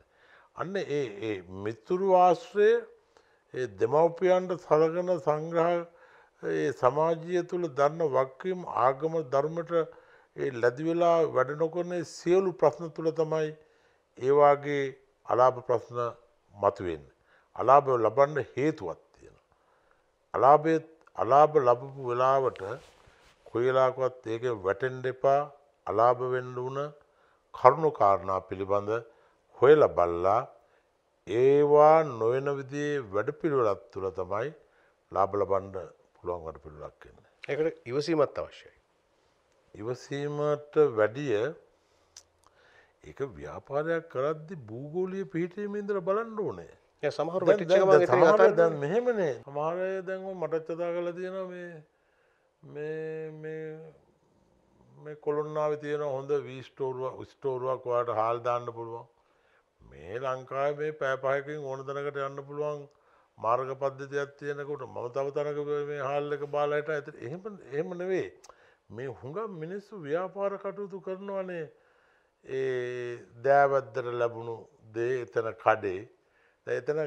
අන්න ඒ ඒ මිතුරු ආශ්‍රය ඒ දෙමව්පියන්ට සලගන සංග්‍රහ ඒ සමාජය තුළ දන්න වක්කීම් ආගම ධර්මට ඒ ලැදිවෙලා වැඩ නොකරනේ සියලු ප්‍රශ්න තුළ තමයි ඒවාගේ අලාභ ප්‍රශ්න මතුවෙන්. අලාභ ලබන්න හේතුවත්. අලාභේ අලාභ ලබපු වෙලාවට කොයිලාකවත් ඒකෙන් වැටෙන්න එපා අලාභ වෙන්න උන කරුණු කාරණා පිළිබඳ හොයලා බලලා ඒවා නොවන විදිහේ වැඩපිළිවෙලක් තුළ තමයි ලාභ ලබන්න පුළුවන් වැඩපිළිවෙලක් වෙන්නේ. ඒකට ඉවසීමක් අවශ්‍යයි. ඉවසීමට වැඩිය ඒක ව්‍යාපාරයක් කරද්දි භූගෝලීය පිහිටීමේ ඉඳලා බලන්න ඕනේ. සමහර ට දැන් මෙහෙමනේ සමාරය දැන්ව මටත් කතා කල තියෙන මේ කොළොන්නාව තියෙන හොඳ වීස්ටෝරුව ස්ටෝරුවක් වාට හාල් දාන්න පුළුවන් මේ ලංකාව මේ පෑපහකින් ඕන තැනකට යන්න පුළුවන් මාර්ග පද්ධතියක් තියෙනකොට මම තව තනක මේ හාල්ලක බාලයට ඇත එහම එහෙම නෙවේ මේ හුඟ මිනිස්සු ව්‍යාපාර කටයුතු කරනවනේ ඒ දෑවැද්දර ලැබුණු දේ එතන කඩේ එතන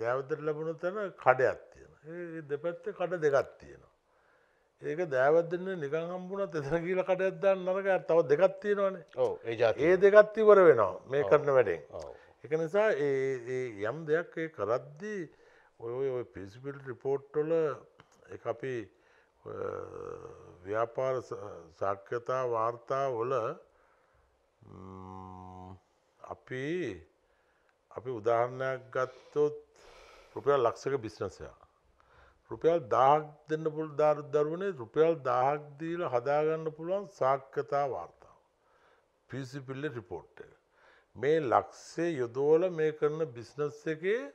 දෑවතර ලබුණු තැන කඩයක් තියෙන දෙපැත්ත කඩ දෙකක් තියෙනවා. ඒක දෑවදන්න නික හම්බුණත් එතන කියල කටයත්දන්න නරක තව දෙකක් තියෙනවානේ ඒ දෙකත්තිවර වෙනවා මේ කරන වැඩෙන්. එක නිසා යම් දෙයක් කරද්දී ඔය ඔය පිසිපිල් රිපෝට්ටොල එක අපි ව්‍යාපාර සාක්‍යතා වාර්තා වල අපි අපි උදාහරණයක් ගත්තොත් රුපියල් ලක්ෂක බිස්නසයා. රුපියල් දාහක් දෙන්න පුළ ධාර දරුවනේ රුපියල් දාහක් දීල හදාගන්න පුළුවන් සාක්්‍යතා වාර්තාව. පිසිපිල්ල රිපෝට් එක. මේ ලක්සේ යොදෝල මේ කරන බිස්නස් එකේ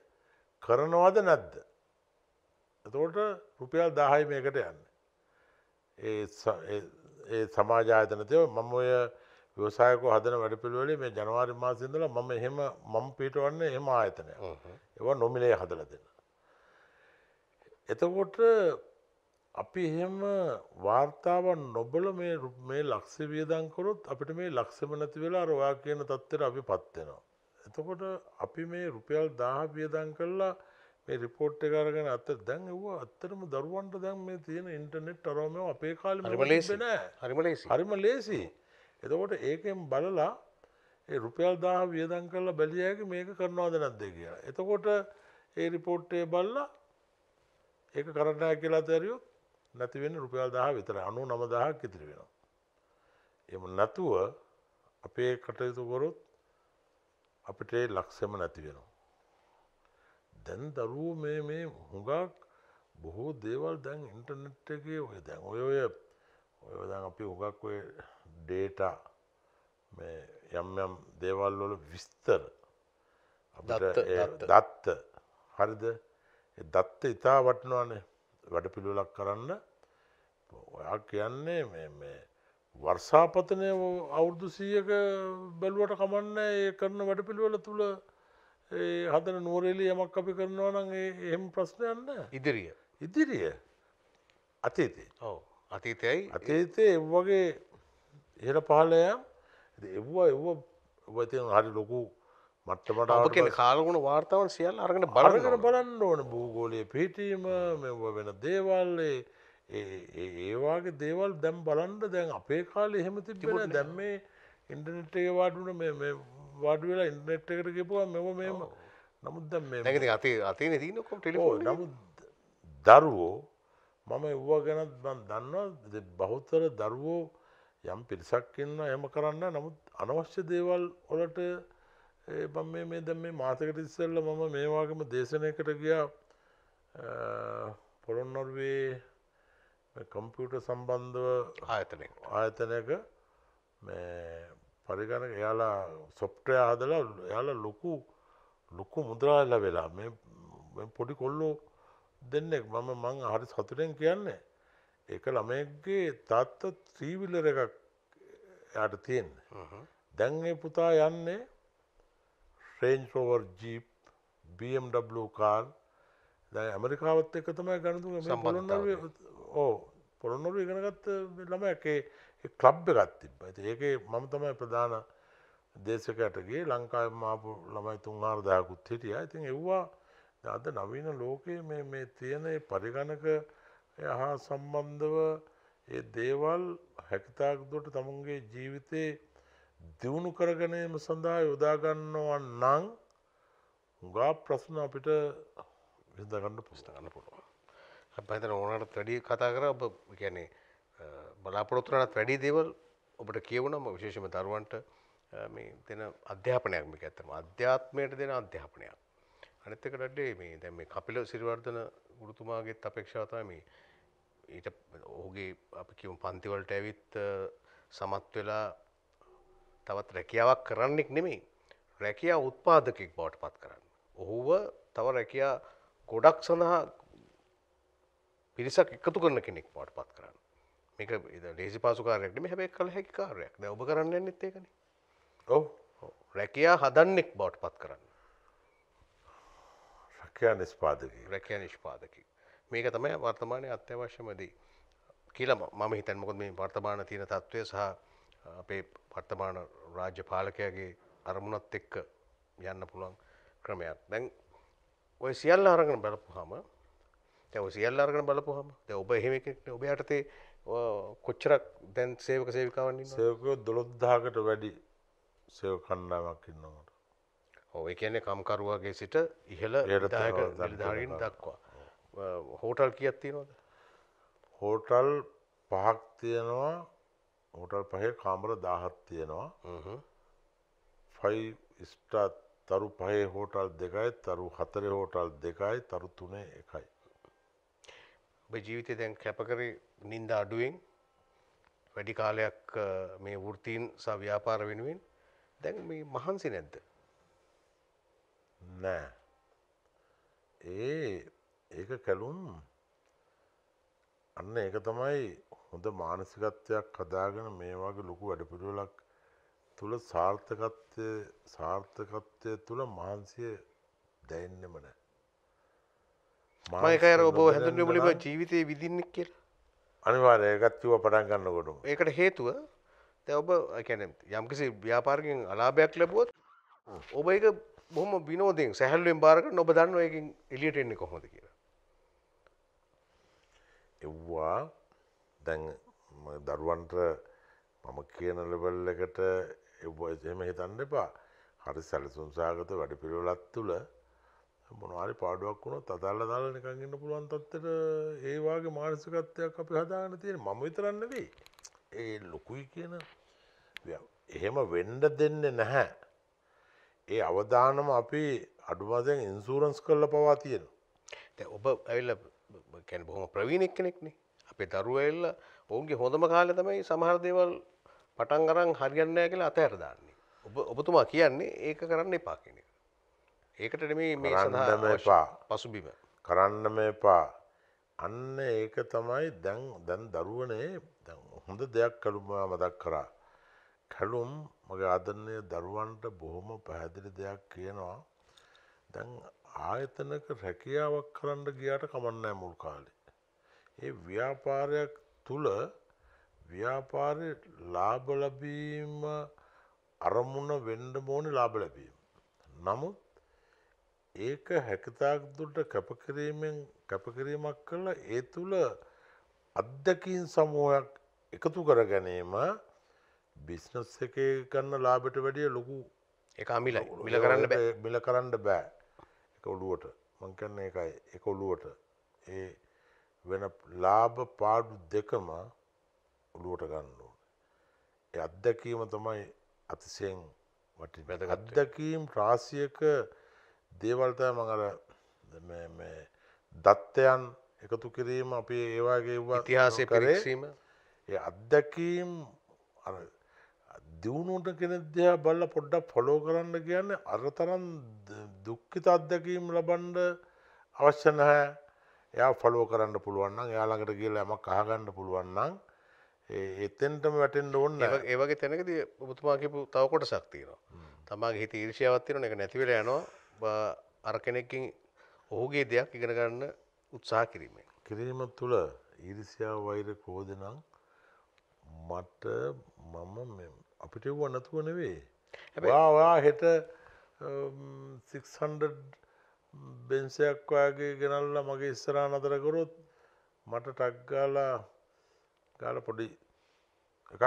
කරනවාද නැද්ද. එතෝට රුපියල් දාහයි මේකට යන්න. ඒ සමාජායතනතය මම ඔය විවසායක හදන වැඩපිළිවෙලේ මේ ජනවාරි මාසයේ ඉඳලා මම එහෙම මම පිටවන්නේ එහෙම ආයතනය. ඒවා නොමිලේ හදලා දෙන්න. එතකොට අපි එහෙම වාර්තාවන් නොබල මේ මේ ලක්ෂ්‍ය වියදම් කරොත් අපිට මේ ලක්ෂ්‍යම නැති වෙලා අර ඔයා කියන තත්ත්වෙට අපිපත් වෙනවා. එතකොට අපි මේ රුපියල් 1000 වියදම් කළා මේ රිපෝට් එක අරගෙන අත දැන් එව්වා අත්තරම දරුවන්ට දැන් මේ තියෙන ඉන්ටර්නෙට් අරවම අපේ කාලෙම හරිම ලේසි. හරිම ලේසි. එතකොට ඒකෙන් බලලා ඒ රුපියල් 1000 වියදම් කරලා බැලිය හැකි මේක කරනවද නැද්ද කියලා. එතකොට ඒ report එක බලලා ඒක කරන්න නැහැ කියලා තේරියොත් නැති වෙන්නේ රුපියල් 1000 විතරයි. 99000ක් ඉතිරි වෙනවා. එහෙම නැතුව අපේ කටයුතු කරොත් අපිට ලක්ෂයම නැති වෙනවා. දැන් දරුවෝ මේ මේ හුඟක් බොහෝ දේවල් දැන් ඉන්ටර්නෙට් එකේ ඔය දැන් ඔය ඔය ඔය දැන් අපි හුඟක් ඔය ඩේටා මේ යම් යම් දේවල් වල විස්තර අපිට දත්ත හරිද දත්ත ඉතා වටනවානේ වැඩ පිළිවෙලක් කරන්න ඔයා කියන්නේ මේ වර්ෂාපතනය අවුරුදු සීයක බැලුවට කමන්න ඒ කරන වැඩ පිළිවෙල තුළ හදන නෝරේලි යමක් අපි කරනවා නම් එහෙම ප්‍රශ්නයන්න ඉදිරිය ඉදිරිය අතීතේ ඔව අතීතයයි අතීතය එවගේ ඉහළ පහලය එව්වා එව්ව ඉතින් හරි ලොකු මට්ටමට කියෙන කාලගුණ වාර්තාවන් සියල් අරගෙන බලගෙන බලන්න ඕන භූගෝලය පිටීම මෙව වෙන දේවල්ලේ ඒවාගේ දේවල් දැම් බලන්ට දැන් අපේ කාල එහෙම තිබෙන දැම්මේ ඉන්ටනෙට් එක වාඩුන වාඩ වෙලා ඉන්ටනෙට් එකට ගෙපුවා මෙම මෙම නමුත් දැම් මේ නැති අති අතින දීනකොම් ටෙලිෝ නමුත් දරුවෝ මම එව්වා ගැනත් බන් දන්නවා බහුත්තර දරුවෝ යම් පිරිසක් ඉන්න එම කරන්න නමුත් අනවශ්‍ය දේවල් වලට මම මේ දැන් මේ මාසකට ඉස්සෙල්ලා මම මේ වගේම දේශනයකට ගියා පොළොන්නරුවේ කම්පියුටර් සම්බන්ධව ආයතනයක ආයතනයක මේ පරිගණක එයාලා සොෆ්ට්වෙයාර් හදලා එයාලා ලොකු ලොකු මුදලාල්ලා වෙලා මේ පොඩි කොල්ලෝ දෙන්නෙක් මම මං හරි සතුටෙන් කියන්නේ ඒක ළමයෙක්ගේ තාත්ත ත්‍රීවිල්ලර එකක් යට තියෙන්න. දැන් ඒ පුතා යන්නේ Range Rover jeep BMW car දැන් ඇමරිකාවත් එක්ක තමයි ගණතු මේ පොළොන්නරුවේ ඕ පොළොන්නරුව ඉගෙනගත්ත ළමයෙක් ඒ ක්ලබ් එකක් තිබ්බා. ඉතින් ඒකේ මම තමයි ප්‍රධාන දේශකයට ගියේ ලංකාවෙන් ආපු ළමයි 3000කුත් හිටියා. ඉතින් එව්වා අද නවීන ලෝකයේ මේ මේ තියෙන පරිගණක එය හා සම්බන්ධව ඒ දේවල් හැකිතාක්දුවට තමුන්ගේ ජීවිතේ දියුණු කරගනීම සඳහා යොදාගන්නවන් නං හුඟා ප්‍රශ්න අපිට විදගන්න පුස්තගන්න පුළුවන්. අපහිතන ඕනට වැඩිය කතා කර ඔබ ගැනේ බලාපොරොත්තුරනත් වැඩි දේවල් ඔබට කියවනම විශේෂම දරුවන්ට මේ දෙන අධ්‍යාපනයක් මේ ඇත්තම අධ්‍යාත්මයට දෙන අධ්‍යාපනයක්. අනිත්තක ඩඩ්ඩේ මේ දැ මේ කපිල සිරිවර්ධන ගුරුතුමාගේත් අපේක්ෂාවතම මේ ඊට ඔහුගේ අපි කියමු පන්තිවලට ඇවිත් සමත් වෙලා තවත් රැකියාවක් කරන්නෙක් නෙමෙයි රැකියා උත්පාදකෙක් බවට පත් කරන්න. ඔහුව තව රැකියා ගොඩක් සඳහා පිරිසක් එකතු කරන කෙනෙක් බවට පත් කරන්න. මේක ලේසි පාසු කාර්යයක් නෙමෙයි හැබැයි කළ හැකි කාර්යයක්. දැන් ඔබ කරන්න යන්නෙත් ඒකනේ. ඔව්. රැකියා හදන්නෙක් බවට පත් කරන්න. රැකියා නිෂ්පාදකෙක්. රැකියා නිෂ්පාදකෙක්. මේක තමයි වර්තමානයේ අත්‍යවශ්‍යම දේ කියලා මම හිතන්නේ මොකද මේ වර්තමාන තියෙන තත්ත්වය සහ අපේ වර්තමාන රාජ්‍ය පාලකයාගේ අරමුණත් එක්ක යන්න පුළුවන් ක්‍රමයක්. දැන් ඔය සියල්ල අරගෙන බලපුවාම දැන් ඔය සියල්ල අරගෙන බලපුවාම දැන් ඔබ එහෙම එකෙක්නේ ඔබ යටතේ කොච්චරක් දැන් සේවක සේවිකාවන් ඉන්නවද? සේවකයෝ 12000කට වැඩි සේවක කණ්ඩායමක් ඉන්නවා. ඔව් ඒ කියන්නේ කම්කරුවාගේ සිට ඉහළ 10 දක්වා. හෝටල් කියත් තියෙනවද හෝටල් පහක් තියෙනවා හෝටල් පහේ කාමර දාහත් තියෙනවා ෆයි ස්ටා තරු පහේ හෝටල් දෙකයි තරු හතර හෝටල් දෙකයි තරු තුනේ එකයි ජීවිතය දැන් කැපකර නින්ද අඩුවෙන් වැඩි කාලයක් මේ වෘතීන් සහ ව්‍යාපාර වෙනුවෙන් දැන් මේ මහන්සි නැද්ද නෑ ඒ ඒක කැලුම් අන්න ඒක තමයි හොඳ මානසිකත්වයක් හදාගෙන මේ වගේ ලොකු වැඩපිළිවෙලක් තුල සාර්ථකත්වය සාර්ථකත්වය තුල මහන්සිය දැනෙන්නෙම නැහැ. මම ඒකයි අර ඔබ හැඳුන්වන්නේ මුලින්ම ජීවිතේ විඳින්න කියලා. අනිවාර්යයෙන් ඒකත් කිව්ව පටන් ගන්නකොටම. ඒකට හේතුව දැන් ඔබ කියන්නේ යම්කිසි ව්‍යාපාරිකෙන් අලාභයක් ලැබුවොත් ඔබ ඒක බොහොම විනෝදයෙන් සැහැල්ලුවෙන් බාර ගන්න ඔබ දන්නවා ඒකෙන් එළියට එන්නේ කොහොමද කියලා. එව්වා දැන් දරුවන්ට මම කියන ලෙවල් එකට එම හිතන්න එපා හරි සැලසුම් සාගත වැඩ පිළිවෙලත් තුළ මොනවාරි පාඩුවක් වුණ තදල්ල දාල නිකන්ගන්න පුළුවන් තත්තට ඒවාගේ මානසිකත්වයක් අපි හදාගන්න තියෙන මම විතරන්න වෙයි ඒ ලොකුයි කියන එහෙම වෙන්ඩ දෙන්න නැහැ ඒ අවධානම අපි අඩුවදෙන් ඉන්සූරන්ස් කරල පවා තියෙන ඔබ ඇවිල්ල කැන බොහොම ප්‍රවීණෙක් කෙනෙක්නේ අපේ දරුවඇල්ල ඔවුන්ගේ හොඳම කාලෙ තමයි සමහරදේවල් පටන් අරන් හරිගන්නය කියලා අතඇර දාන්නේ ඔබ ඔබතුමා කියන්නේ ඒක කරන්න එපා කෙනෙ ඒකට නෙමේ මේ සඳහම එපා පසුබිම කරන්නම එපා අන්න ඒක තමයි දැන් දැන් දරුවනේ හොඳ දෙයක් කළුමා මදක් කරා කැලුම් මගේ ආදරණය දරුවන්ට බොහොම පැහැදිලි දෙයක් කියනවා දැන් ආයතනක රැකියාවක් කරන්න ගියාට කමන්නෑ මුල් කාලේ. ඒ ව්‍යාපාරයක් තුළ ව්‍යාපාරය ලාභ ලැබීම අරමුණ වෙන්න ඕනේ ලාභ ලැබීම. නමුත් ඒක හැකිතාක් දුරට කැපකිරීමෙන් කැපකිරීමක් කළා ඒ තුළ අත්දැකීම් සමූහයක් එකතු කර ගැනීම බිස්නස් එකේ ගන්න ලාභයට වැඩිය ලොකු ඒක අමිලයි මිල කරන්න බෑ මිල කරන්න බෑ එක ඔළුවට මං කියන්නේ ඒකයි එක ඔළුවට ඒ වෙන ලාභ පාඩු දෙකම ඔළුවට ගන්න ඕනේ. ඒ අත්දැකීම තමයි අතිශයින් වටින. අත්දැකීම් රාශියක දේවල් තමයි මම අර මේ මේ දත්තයන් එකතු කිරීම අපි ඒ වගේ වුණා ඉතිහාසයේ පිරික්සීම ඒ අත්දැකීම් අර දියුණුවට කෙනෙදයා බල්ල පොඩ්ඩක් ෆොලෝ කරන්න කියන්න අරතරන් දුක්කිත අත්දැකීම් ලබන්ඩ අවශ්‍ය නැහැ එයා ෆලෝ කරන්න පුළුවන්න යාළඟට කියලා ඇම කහගන්න පුළුවන්නම් එතෙන්ටම වැටෙන් ඕන්න ඒවගේ තැනකද බතුමාකිපු තවකොට සක්තියනවා තමාගේ හිත ඊර්ෂයාවත්තින එක නැතිවල යනවා අර කෙනෙක්කින් ඔහුගේ දෙයක් ඉගෙනගන්න උත්සා කිරීමෙන් කිරීම තුළ ඊරිසියා වෛර කෝදනම් මට මම මෙම අපිට වුව නැතුව නෙවේ ඔයා හෙට 600 බෙන්සයක් ඔයාගේ ගෙනල්ලා මගේ ඉස්සරා නදරකරොත් මට ටක්ගාලා ගාල පොඩි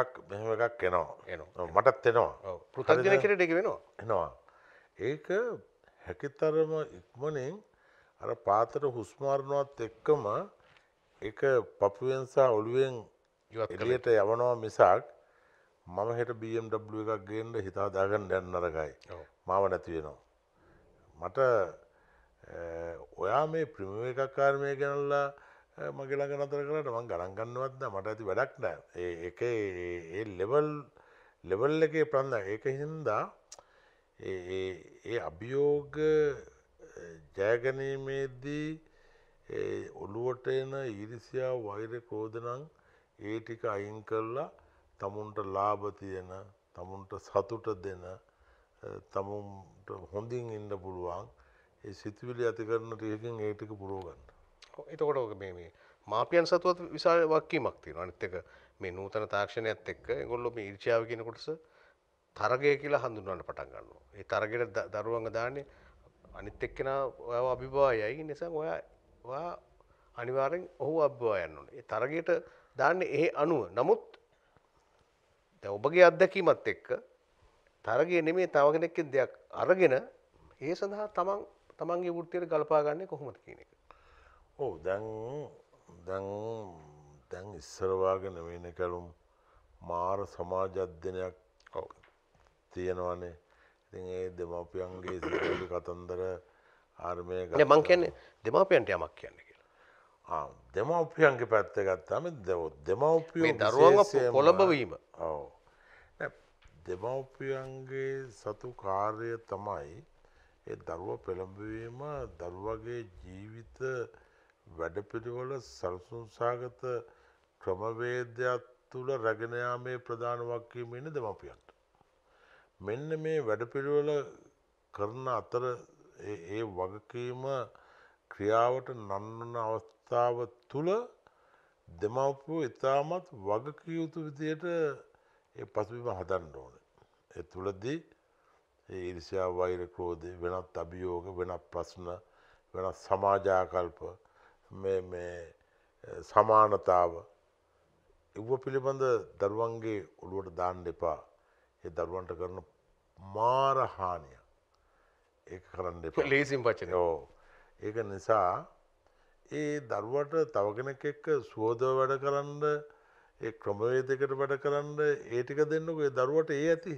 එකක් මෙහම එකක් එනවා මටත් එනවා පෘතජන කෙට එක වෙනවා එනවා ඒක හැකිතරම ඉක්මනින් අර පාතර හුස්මාරණුවත් එක්කම එක පපුුවෙන් සහ ඔළුවෙන් එලියට යවනවා මිසාක් මම හෙට BMW එකක් ගේන්න හිතා දාගන්න දැන් නරකයි. මාව නැති වෙනවා. මට ඔයා මේ ප්‍රිමියම් එකක් කාර්මය ගණන්ලා මගේ ළඟ නතර කරලා මම ගණන් ගන්නවත් නෑ මට ඇති වැඩක් නෑ. ඒ එකේ ඒ ලෙවල් ලෙවල් එකේ ප්‍රන්දා ඒක හින්දා ඒ ඒ ඒ අභියෝග ජයගැනීමේදී ඒ ඔළුවට එන ඊරිසියා වෛර ක්‍රෝධ නම් ඒ ටික අයින් කරලා තමුන්ට ලාභ තියෙන තමුන්ට සතුට දෙන තමුන්ට හොඳින් ඉන්න පුළුවන් ඒ සිතුවිලි ඇති කරන ටියකින් ඒ ටික පුරව ගන්න. එතකොට ඔක මේ මේ මාපියන් සතුවත් විශාල වක්කීමක් තියෙනවා. අනිත් එක මේ නූතන තාක්ෂණයත් එක්ක ඒගොල්ලෝ මේ ඊර්ෂ්‍යාව කියන කොටස තරගය කියලා හඳුන්වන්න පටන් ගන්නවා. ඒ තරගයට දරුවන්ව දාන්නේ අනිත් එක්කෙනා ඔයාව අභිභවායයි. ඒ නිසා ඔයා ඔයා අනිවාර්යෙන් ඔහු අභිභවා යන්න ඕනේ. ඒ තරගයට දාන්නේ ඒ අනුව. නමුත් දැන් ඔබගේ අත්දැකීමත් එක්ක තරගය නෙමේ තව කෙනෙක්ගේ දෙයක් අරගෙන ඒ සඳහා තමන් තමන්ගේ වෘත්තියට ගලපා ගන්නේ කොහොමද කියන එක. ඔව් දැන් දැන් දැන් ඉස්සර වාගේ නෙවෙයින කලුම් මාර සමාජ අධ්‍යයනයක් ඔව් තියෙනවානේ. ඉතින් ඒ දෙමාපියන්ගේ සියලු කතන්දර ආර්මය ගන්න. මං කියන්නේ දෙමාපියන්ට යමක් කියන්නේ කියලා. ආ දෙමාපියන්ගේ පැත්ත ගත්තාම දෙමව්පියෝ දරුවන්ව පොළඹවීම ඔව්. දෙමව්පියන්ගේ සතු කාර්ය තමයි ඒ දරුවා පෙළඹවීම දරුවගේ ජීවිත වැඩපිළිවෙල සරසුන් සාගත ක්‍රමවේදයක් තුළ රැගෙන යාමේ ප්‍රධාන වක්කීම ඉන්නේ දෙමව්පියන්ට. මෙන්න මේ වැඩපිළිවෙල කරන අතර ඒ වගකීම ක්‍රියාවට නන්නන අවස්ථාව තුළ දෙමව්පියෝ ඉතාමත් වගකිය යුතු විදියට ඒ පසුබිම හදන්න ඕන. ඒ තුලදී ඒ ඊර්ෂ්‍යා වෛර ක්‍රෝධ වෙනත් අභියෝග වෙනත් ප්‍රශ්න වෙනත් සමාජාකල්ප මේ මේ සමානතාව ඉව පිළිබඳ දරුවන්ගේ ඔළුවට දාන්න එපා. ඒ දරුවන්ට කරන මාර හානිය. ඒක කරන්න එපා. ලේසියෙන් වචනේ. ඔව්. ඒක නිසා ඒ දරුවට තවගෙනක එක්ක සුවෝදව වැඩ කරන්න ඒ ක්‍රමවේදකට වැඩ කරන්න ඒටික දෙන්නක දරුවට ඒ ඇති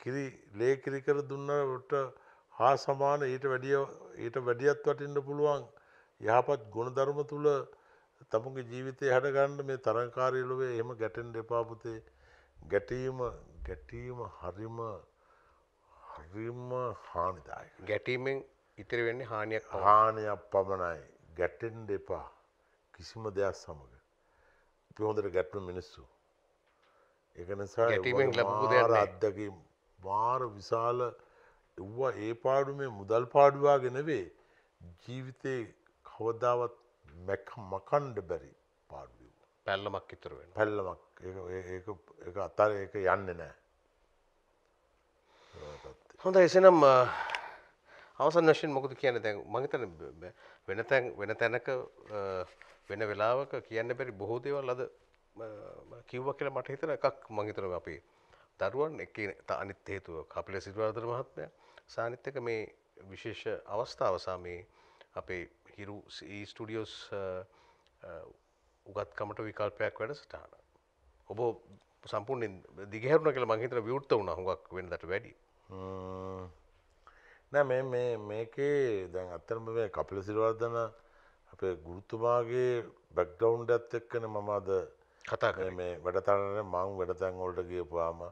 කිරි ලේ කිරිකර දුන්නට හා සමාන ඊට වැඩිය ඊට වැඩියත් වටින්න පුළුවන් යහපත් ගුණධර්ම තුළ තමුගේ ජීවිතය හඩගන්න මේ තරංකාරීලොවේ එහෙම ගැටෙන් දෙපාපුතේ ගැටීම ගැටීම හරිම හරිම හානිදායක. ගැටීමෙන් ඉතිරි වෙන්නේ හානියක් හානියක් පමණයි ගැටෙන්ඩ එපා කිසිම දෙයක් සමඟ අපි හොඳට ගැට්න මිනිස්සු එකනිසා මාර අත්දකම් මාර විශාල එව්වා ඒ පාඩු මේ මුදල් පාඩුවාගෙනවේ ජීවිතය කවදාවත් මැක් මකණ්ඩ බැරි පාඩුව පැල්ලමක් ඉතුරුවෙන් පැල්ලමක් එක අතර එක යන්න නෑ හොඳ එසනම් අවසන් වශයෙන් මොකද කියන දැන් මගතන වෙන තැන් වෙන තැනක වෙන වෙලාවක කියන්න බැරි බොහෝ දේවල් අද කිව්ව කියලා මට හිතන එකක් මං හිතනවා අපේ දරුවන් එක අනිත් හේතුව කපිල සිරිවර්ධන මහත්මයා සානිත් එක මේ විශේෂ අවස්ථාව සහ මේ අපේ හිරු ස්ටුඩියෝස් උගත්කමට විකල්පයක් වැඩසටහන ඔබ සම්පූර්ණයෙන් දිගහැරුණ කියලා මං හිතන විවෘත වුණා හුඟක් වෙනදට වැඩි නෑ මේ මේ මේකේ දැන් අත්තරම මේ කපිල සිරිවර්ධන අපේ ගුරුතුමාගේ බැක්ග්‍රවුන්ඩ් එකත් එක්කනේ මම අද කතා කරේ මේ වැඩතරනේ මං වැඩතැන් වලට ගියපුවාම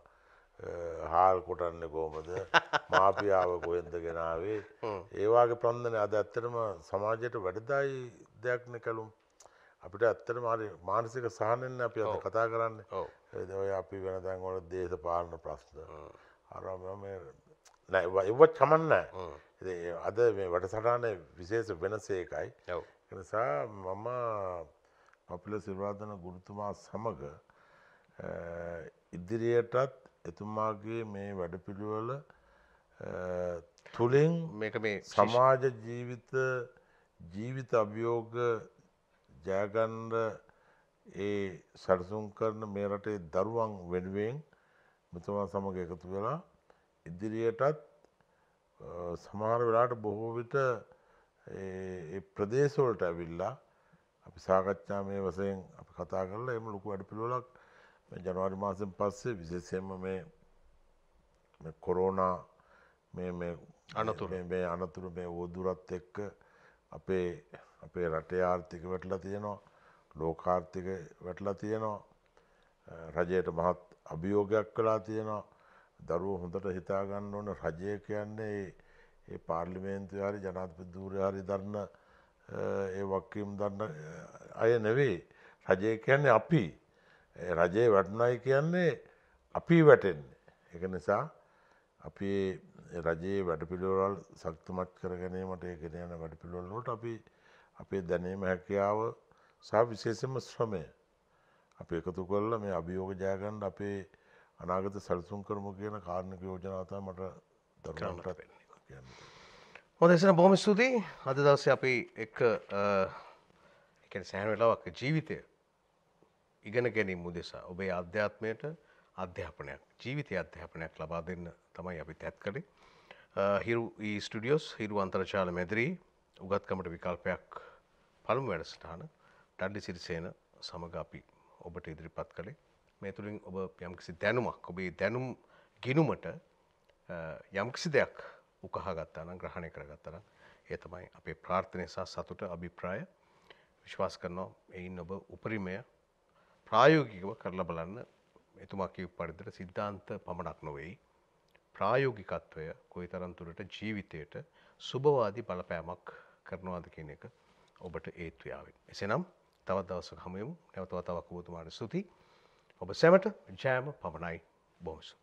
හාල් කොටන්නේ කොහමද මාපියාව කොහෙන්ද ගෙනාවේ ඒ වගේ ප්‍රන්දන අද ඇත්තටම සමාජයට වැඩදායි දෙයක්නේ කලුම් අපිට ඇත්තටම හරි මානසික සහනෙන්න අපි අද කතා කරන්නේ ඔය අපි වෙන තැන් වල දේශපාලන ප්‍රශ්න අර මේ එවත් කමන්න අද මේ වටසටාන විශේෂ වෙනස ඒකයි නිසා මම පපිල සිරවාධන ගුරුතුමා සමග ඉදිරියටත් එතුමාගේ මේ වැඩපිළිවල තුළින් මේක මේ සමාජ ජීවිත ජීවිත අභියෝග ජයගන්ඩ ඒ සැරසුම් කරන මේ රටේ දරුවන් වෙනුවෙන් මෙතුමා සමඟ එකතු වෙලා ඉදිරියටත් සමහර වෙලාට බොහෝ විට ප්‍රදේශවලට ඇවිල්ලා අපි සාකච්ඡා මේ වසයෙන් අප කතා කරලා එම ලොකු වැඩ පිළුවලක් ජනවාරි මාසෙන් පස්සේ විශේෂයෙන්ම මේ කොරෝනා අනතුර මේ අනතුර මේ ඕදුරත් එක්ක අපේ අපේ රටේ ආර්ථික වැටලා තියෙනවා ලෝකාර්ථික වැටලා තියෙනවා රජයට මහත් අභියෝගයක් කලා තියෙනවා දරුවෝ හොඳට හිතා ගන්න ඕන රජය කියන්නේ ඒ පාර්ලිමේන්තුවේ හරි ජනාධිපති ධූරය හරි දන්න ඒ වක්කීම් දන්න අය නෙවෙයි රජය කියන්නේ අපි රජයේ වැටුණයි කියන්නේ අපි වැටෙන්නේ ඒක නිසා අපි රජයේ වැඩපිළිවෙල ශක්තිමත් කර ගැනීමට ඒ ගෙන යන වැඩපිළිවෙල වලට අපි අපේ දැනීම හැකියාව සහ විශේෂයෙන්ම ශ්‍රමය අපි එකතු කරලා මේ අභියෝග ජය ගන්න අපේ අනාගත සැලසුම් කරමු කියන කාරණක යෝජනාතා මට දරනටත් කියන්න. හොදෙසන බොහම ස්තුතියි අද දවස අපි එක් සෑන් වෙලාවක් ජීවිතය ඉගෙන ගැනීම උදෙසා ඔබේ අධ්‍යාත්මයට අධ්‍යාපනයක් ජීවිතය අධ්‍යාපනයක් ලබා දෙන්න තමයි අපි තැත් කළේ හිරු ස්ටඩියෝස් හිරු අන්තරචාල මැදිරී උගත්කමට විකල්පයක් පළමු වැඩසටහන ටඩ්ඩි සිරිසේන සමඟ අපි ඔබට ඉදිරිපත් කළේ මේ තුළින් ඔබ යම්කිසි දැනුමක් ඔබේ දැනුම් ගිනුමට යම්කිසි දෙයක් උකහගත්තාන ග්‍රහණය කරගත්තන ඒ තමයි අපේ ප්‍රාර්ථනය සහ සතුට අභිප්‍රාය විශ්වාස කරනවා එයින් ඔබ උපරිමය ප්‍රායෝගිකව කරලා බලන්න එතුමාකි පරිදිර සිද්ධාන්ත පමණක් නොවෙයි ප්‍රායෝගිකත්වය කොයි තරන්තුරට ජීවිතයට සුභවාදී බලපෑමක් කරනවාද කියන එක ඔබට ඒත්වයාවෙන් එසනම් තවත් දවස හමයමු නැවතවතාවක් ඔබතුමාට ස්තුතියි ඔබ සැමට ජෑම පමණයි බෝසු.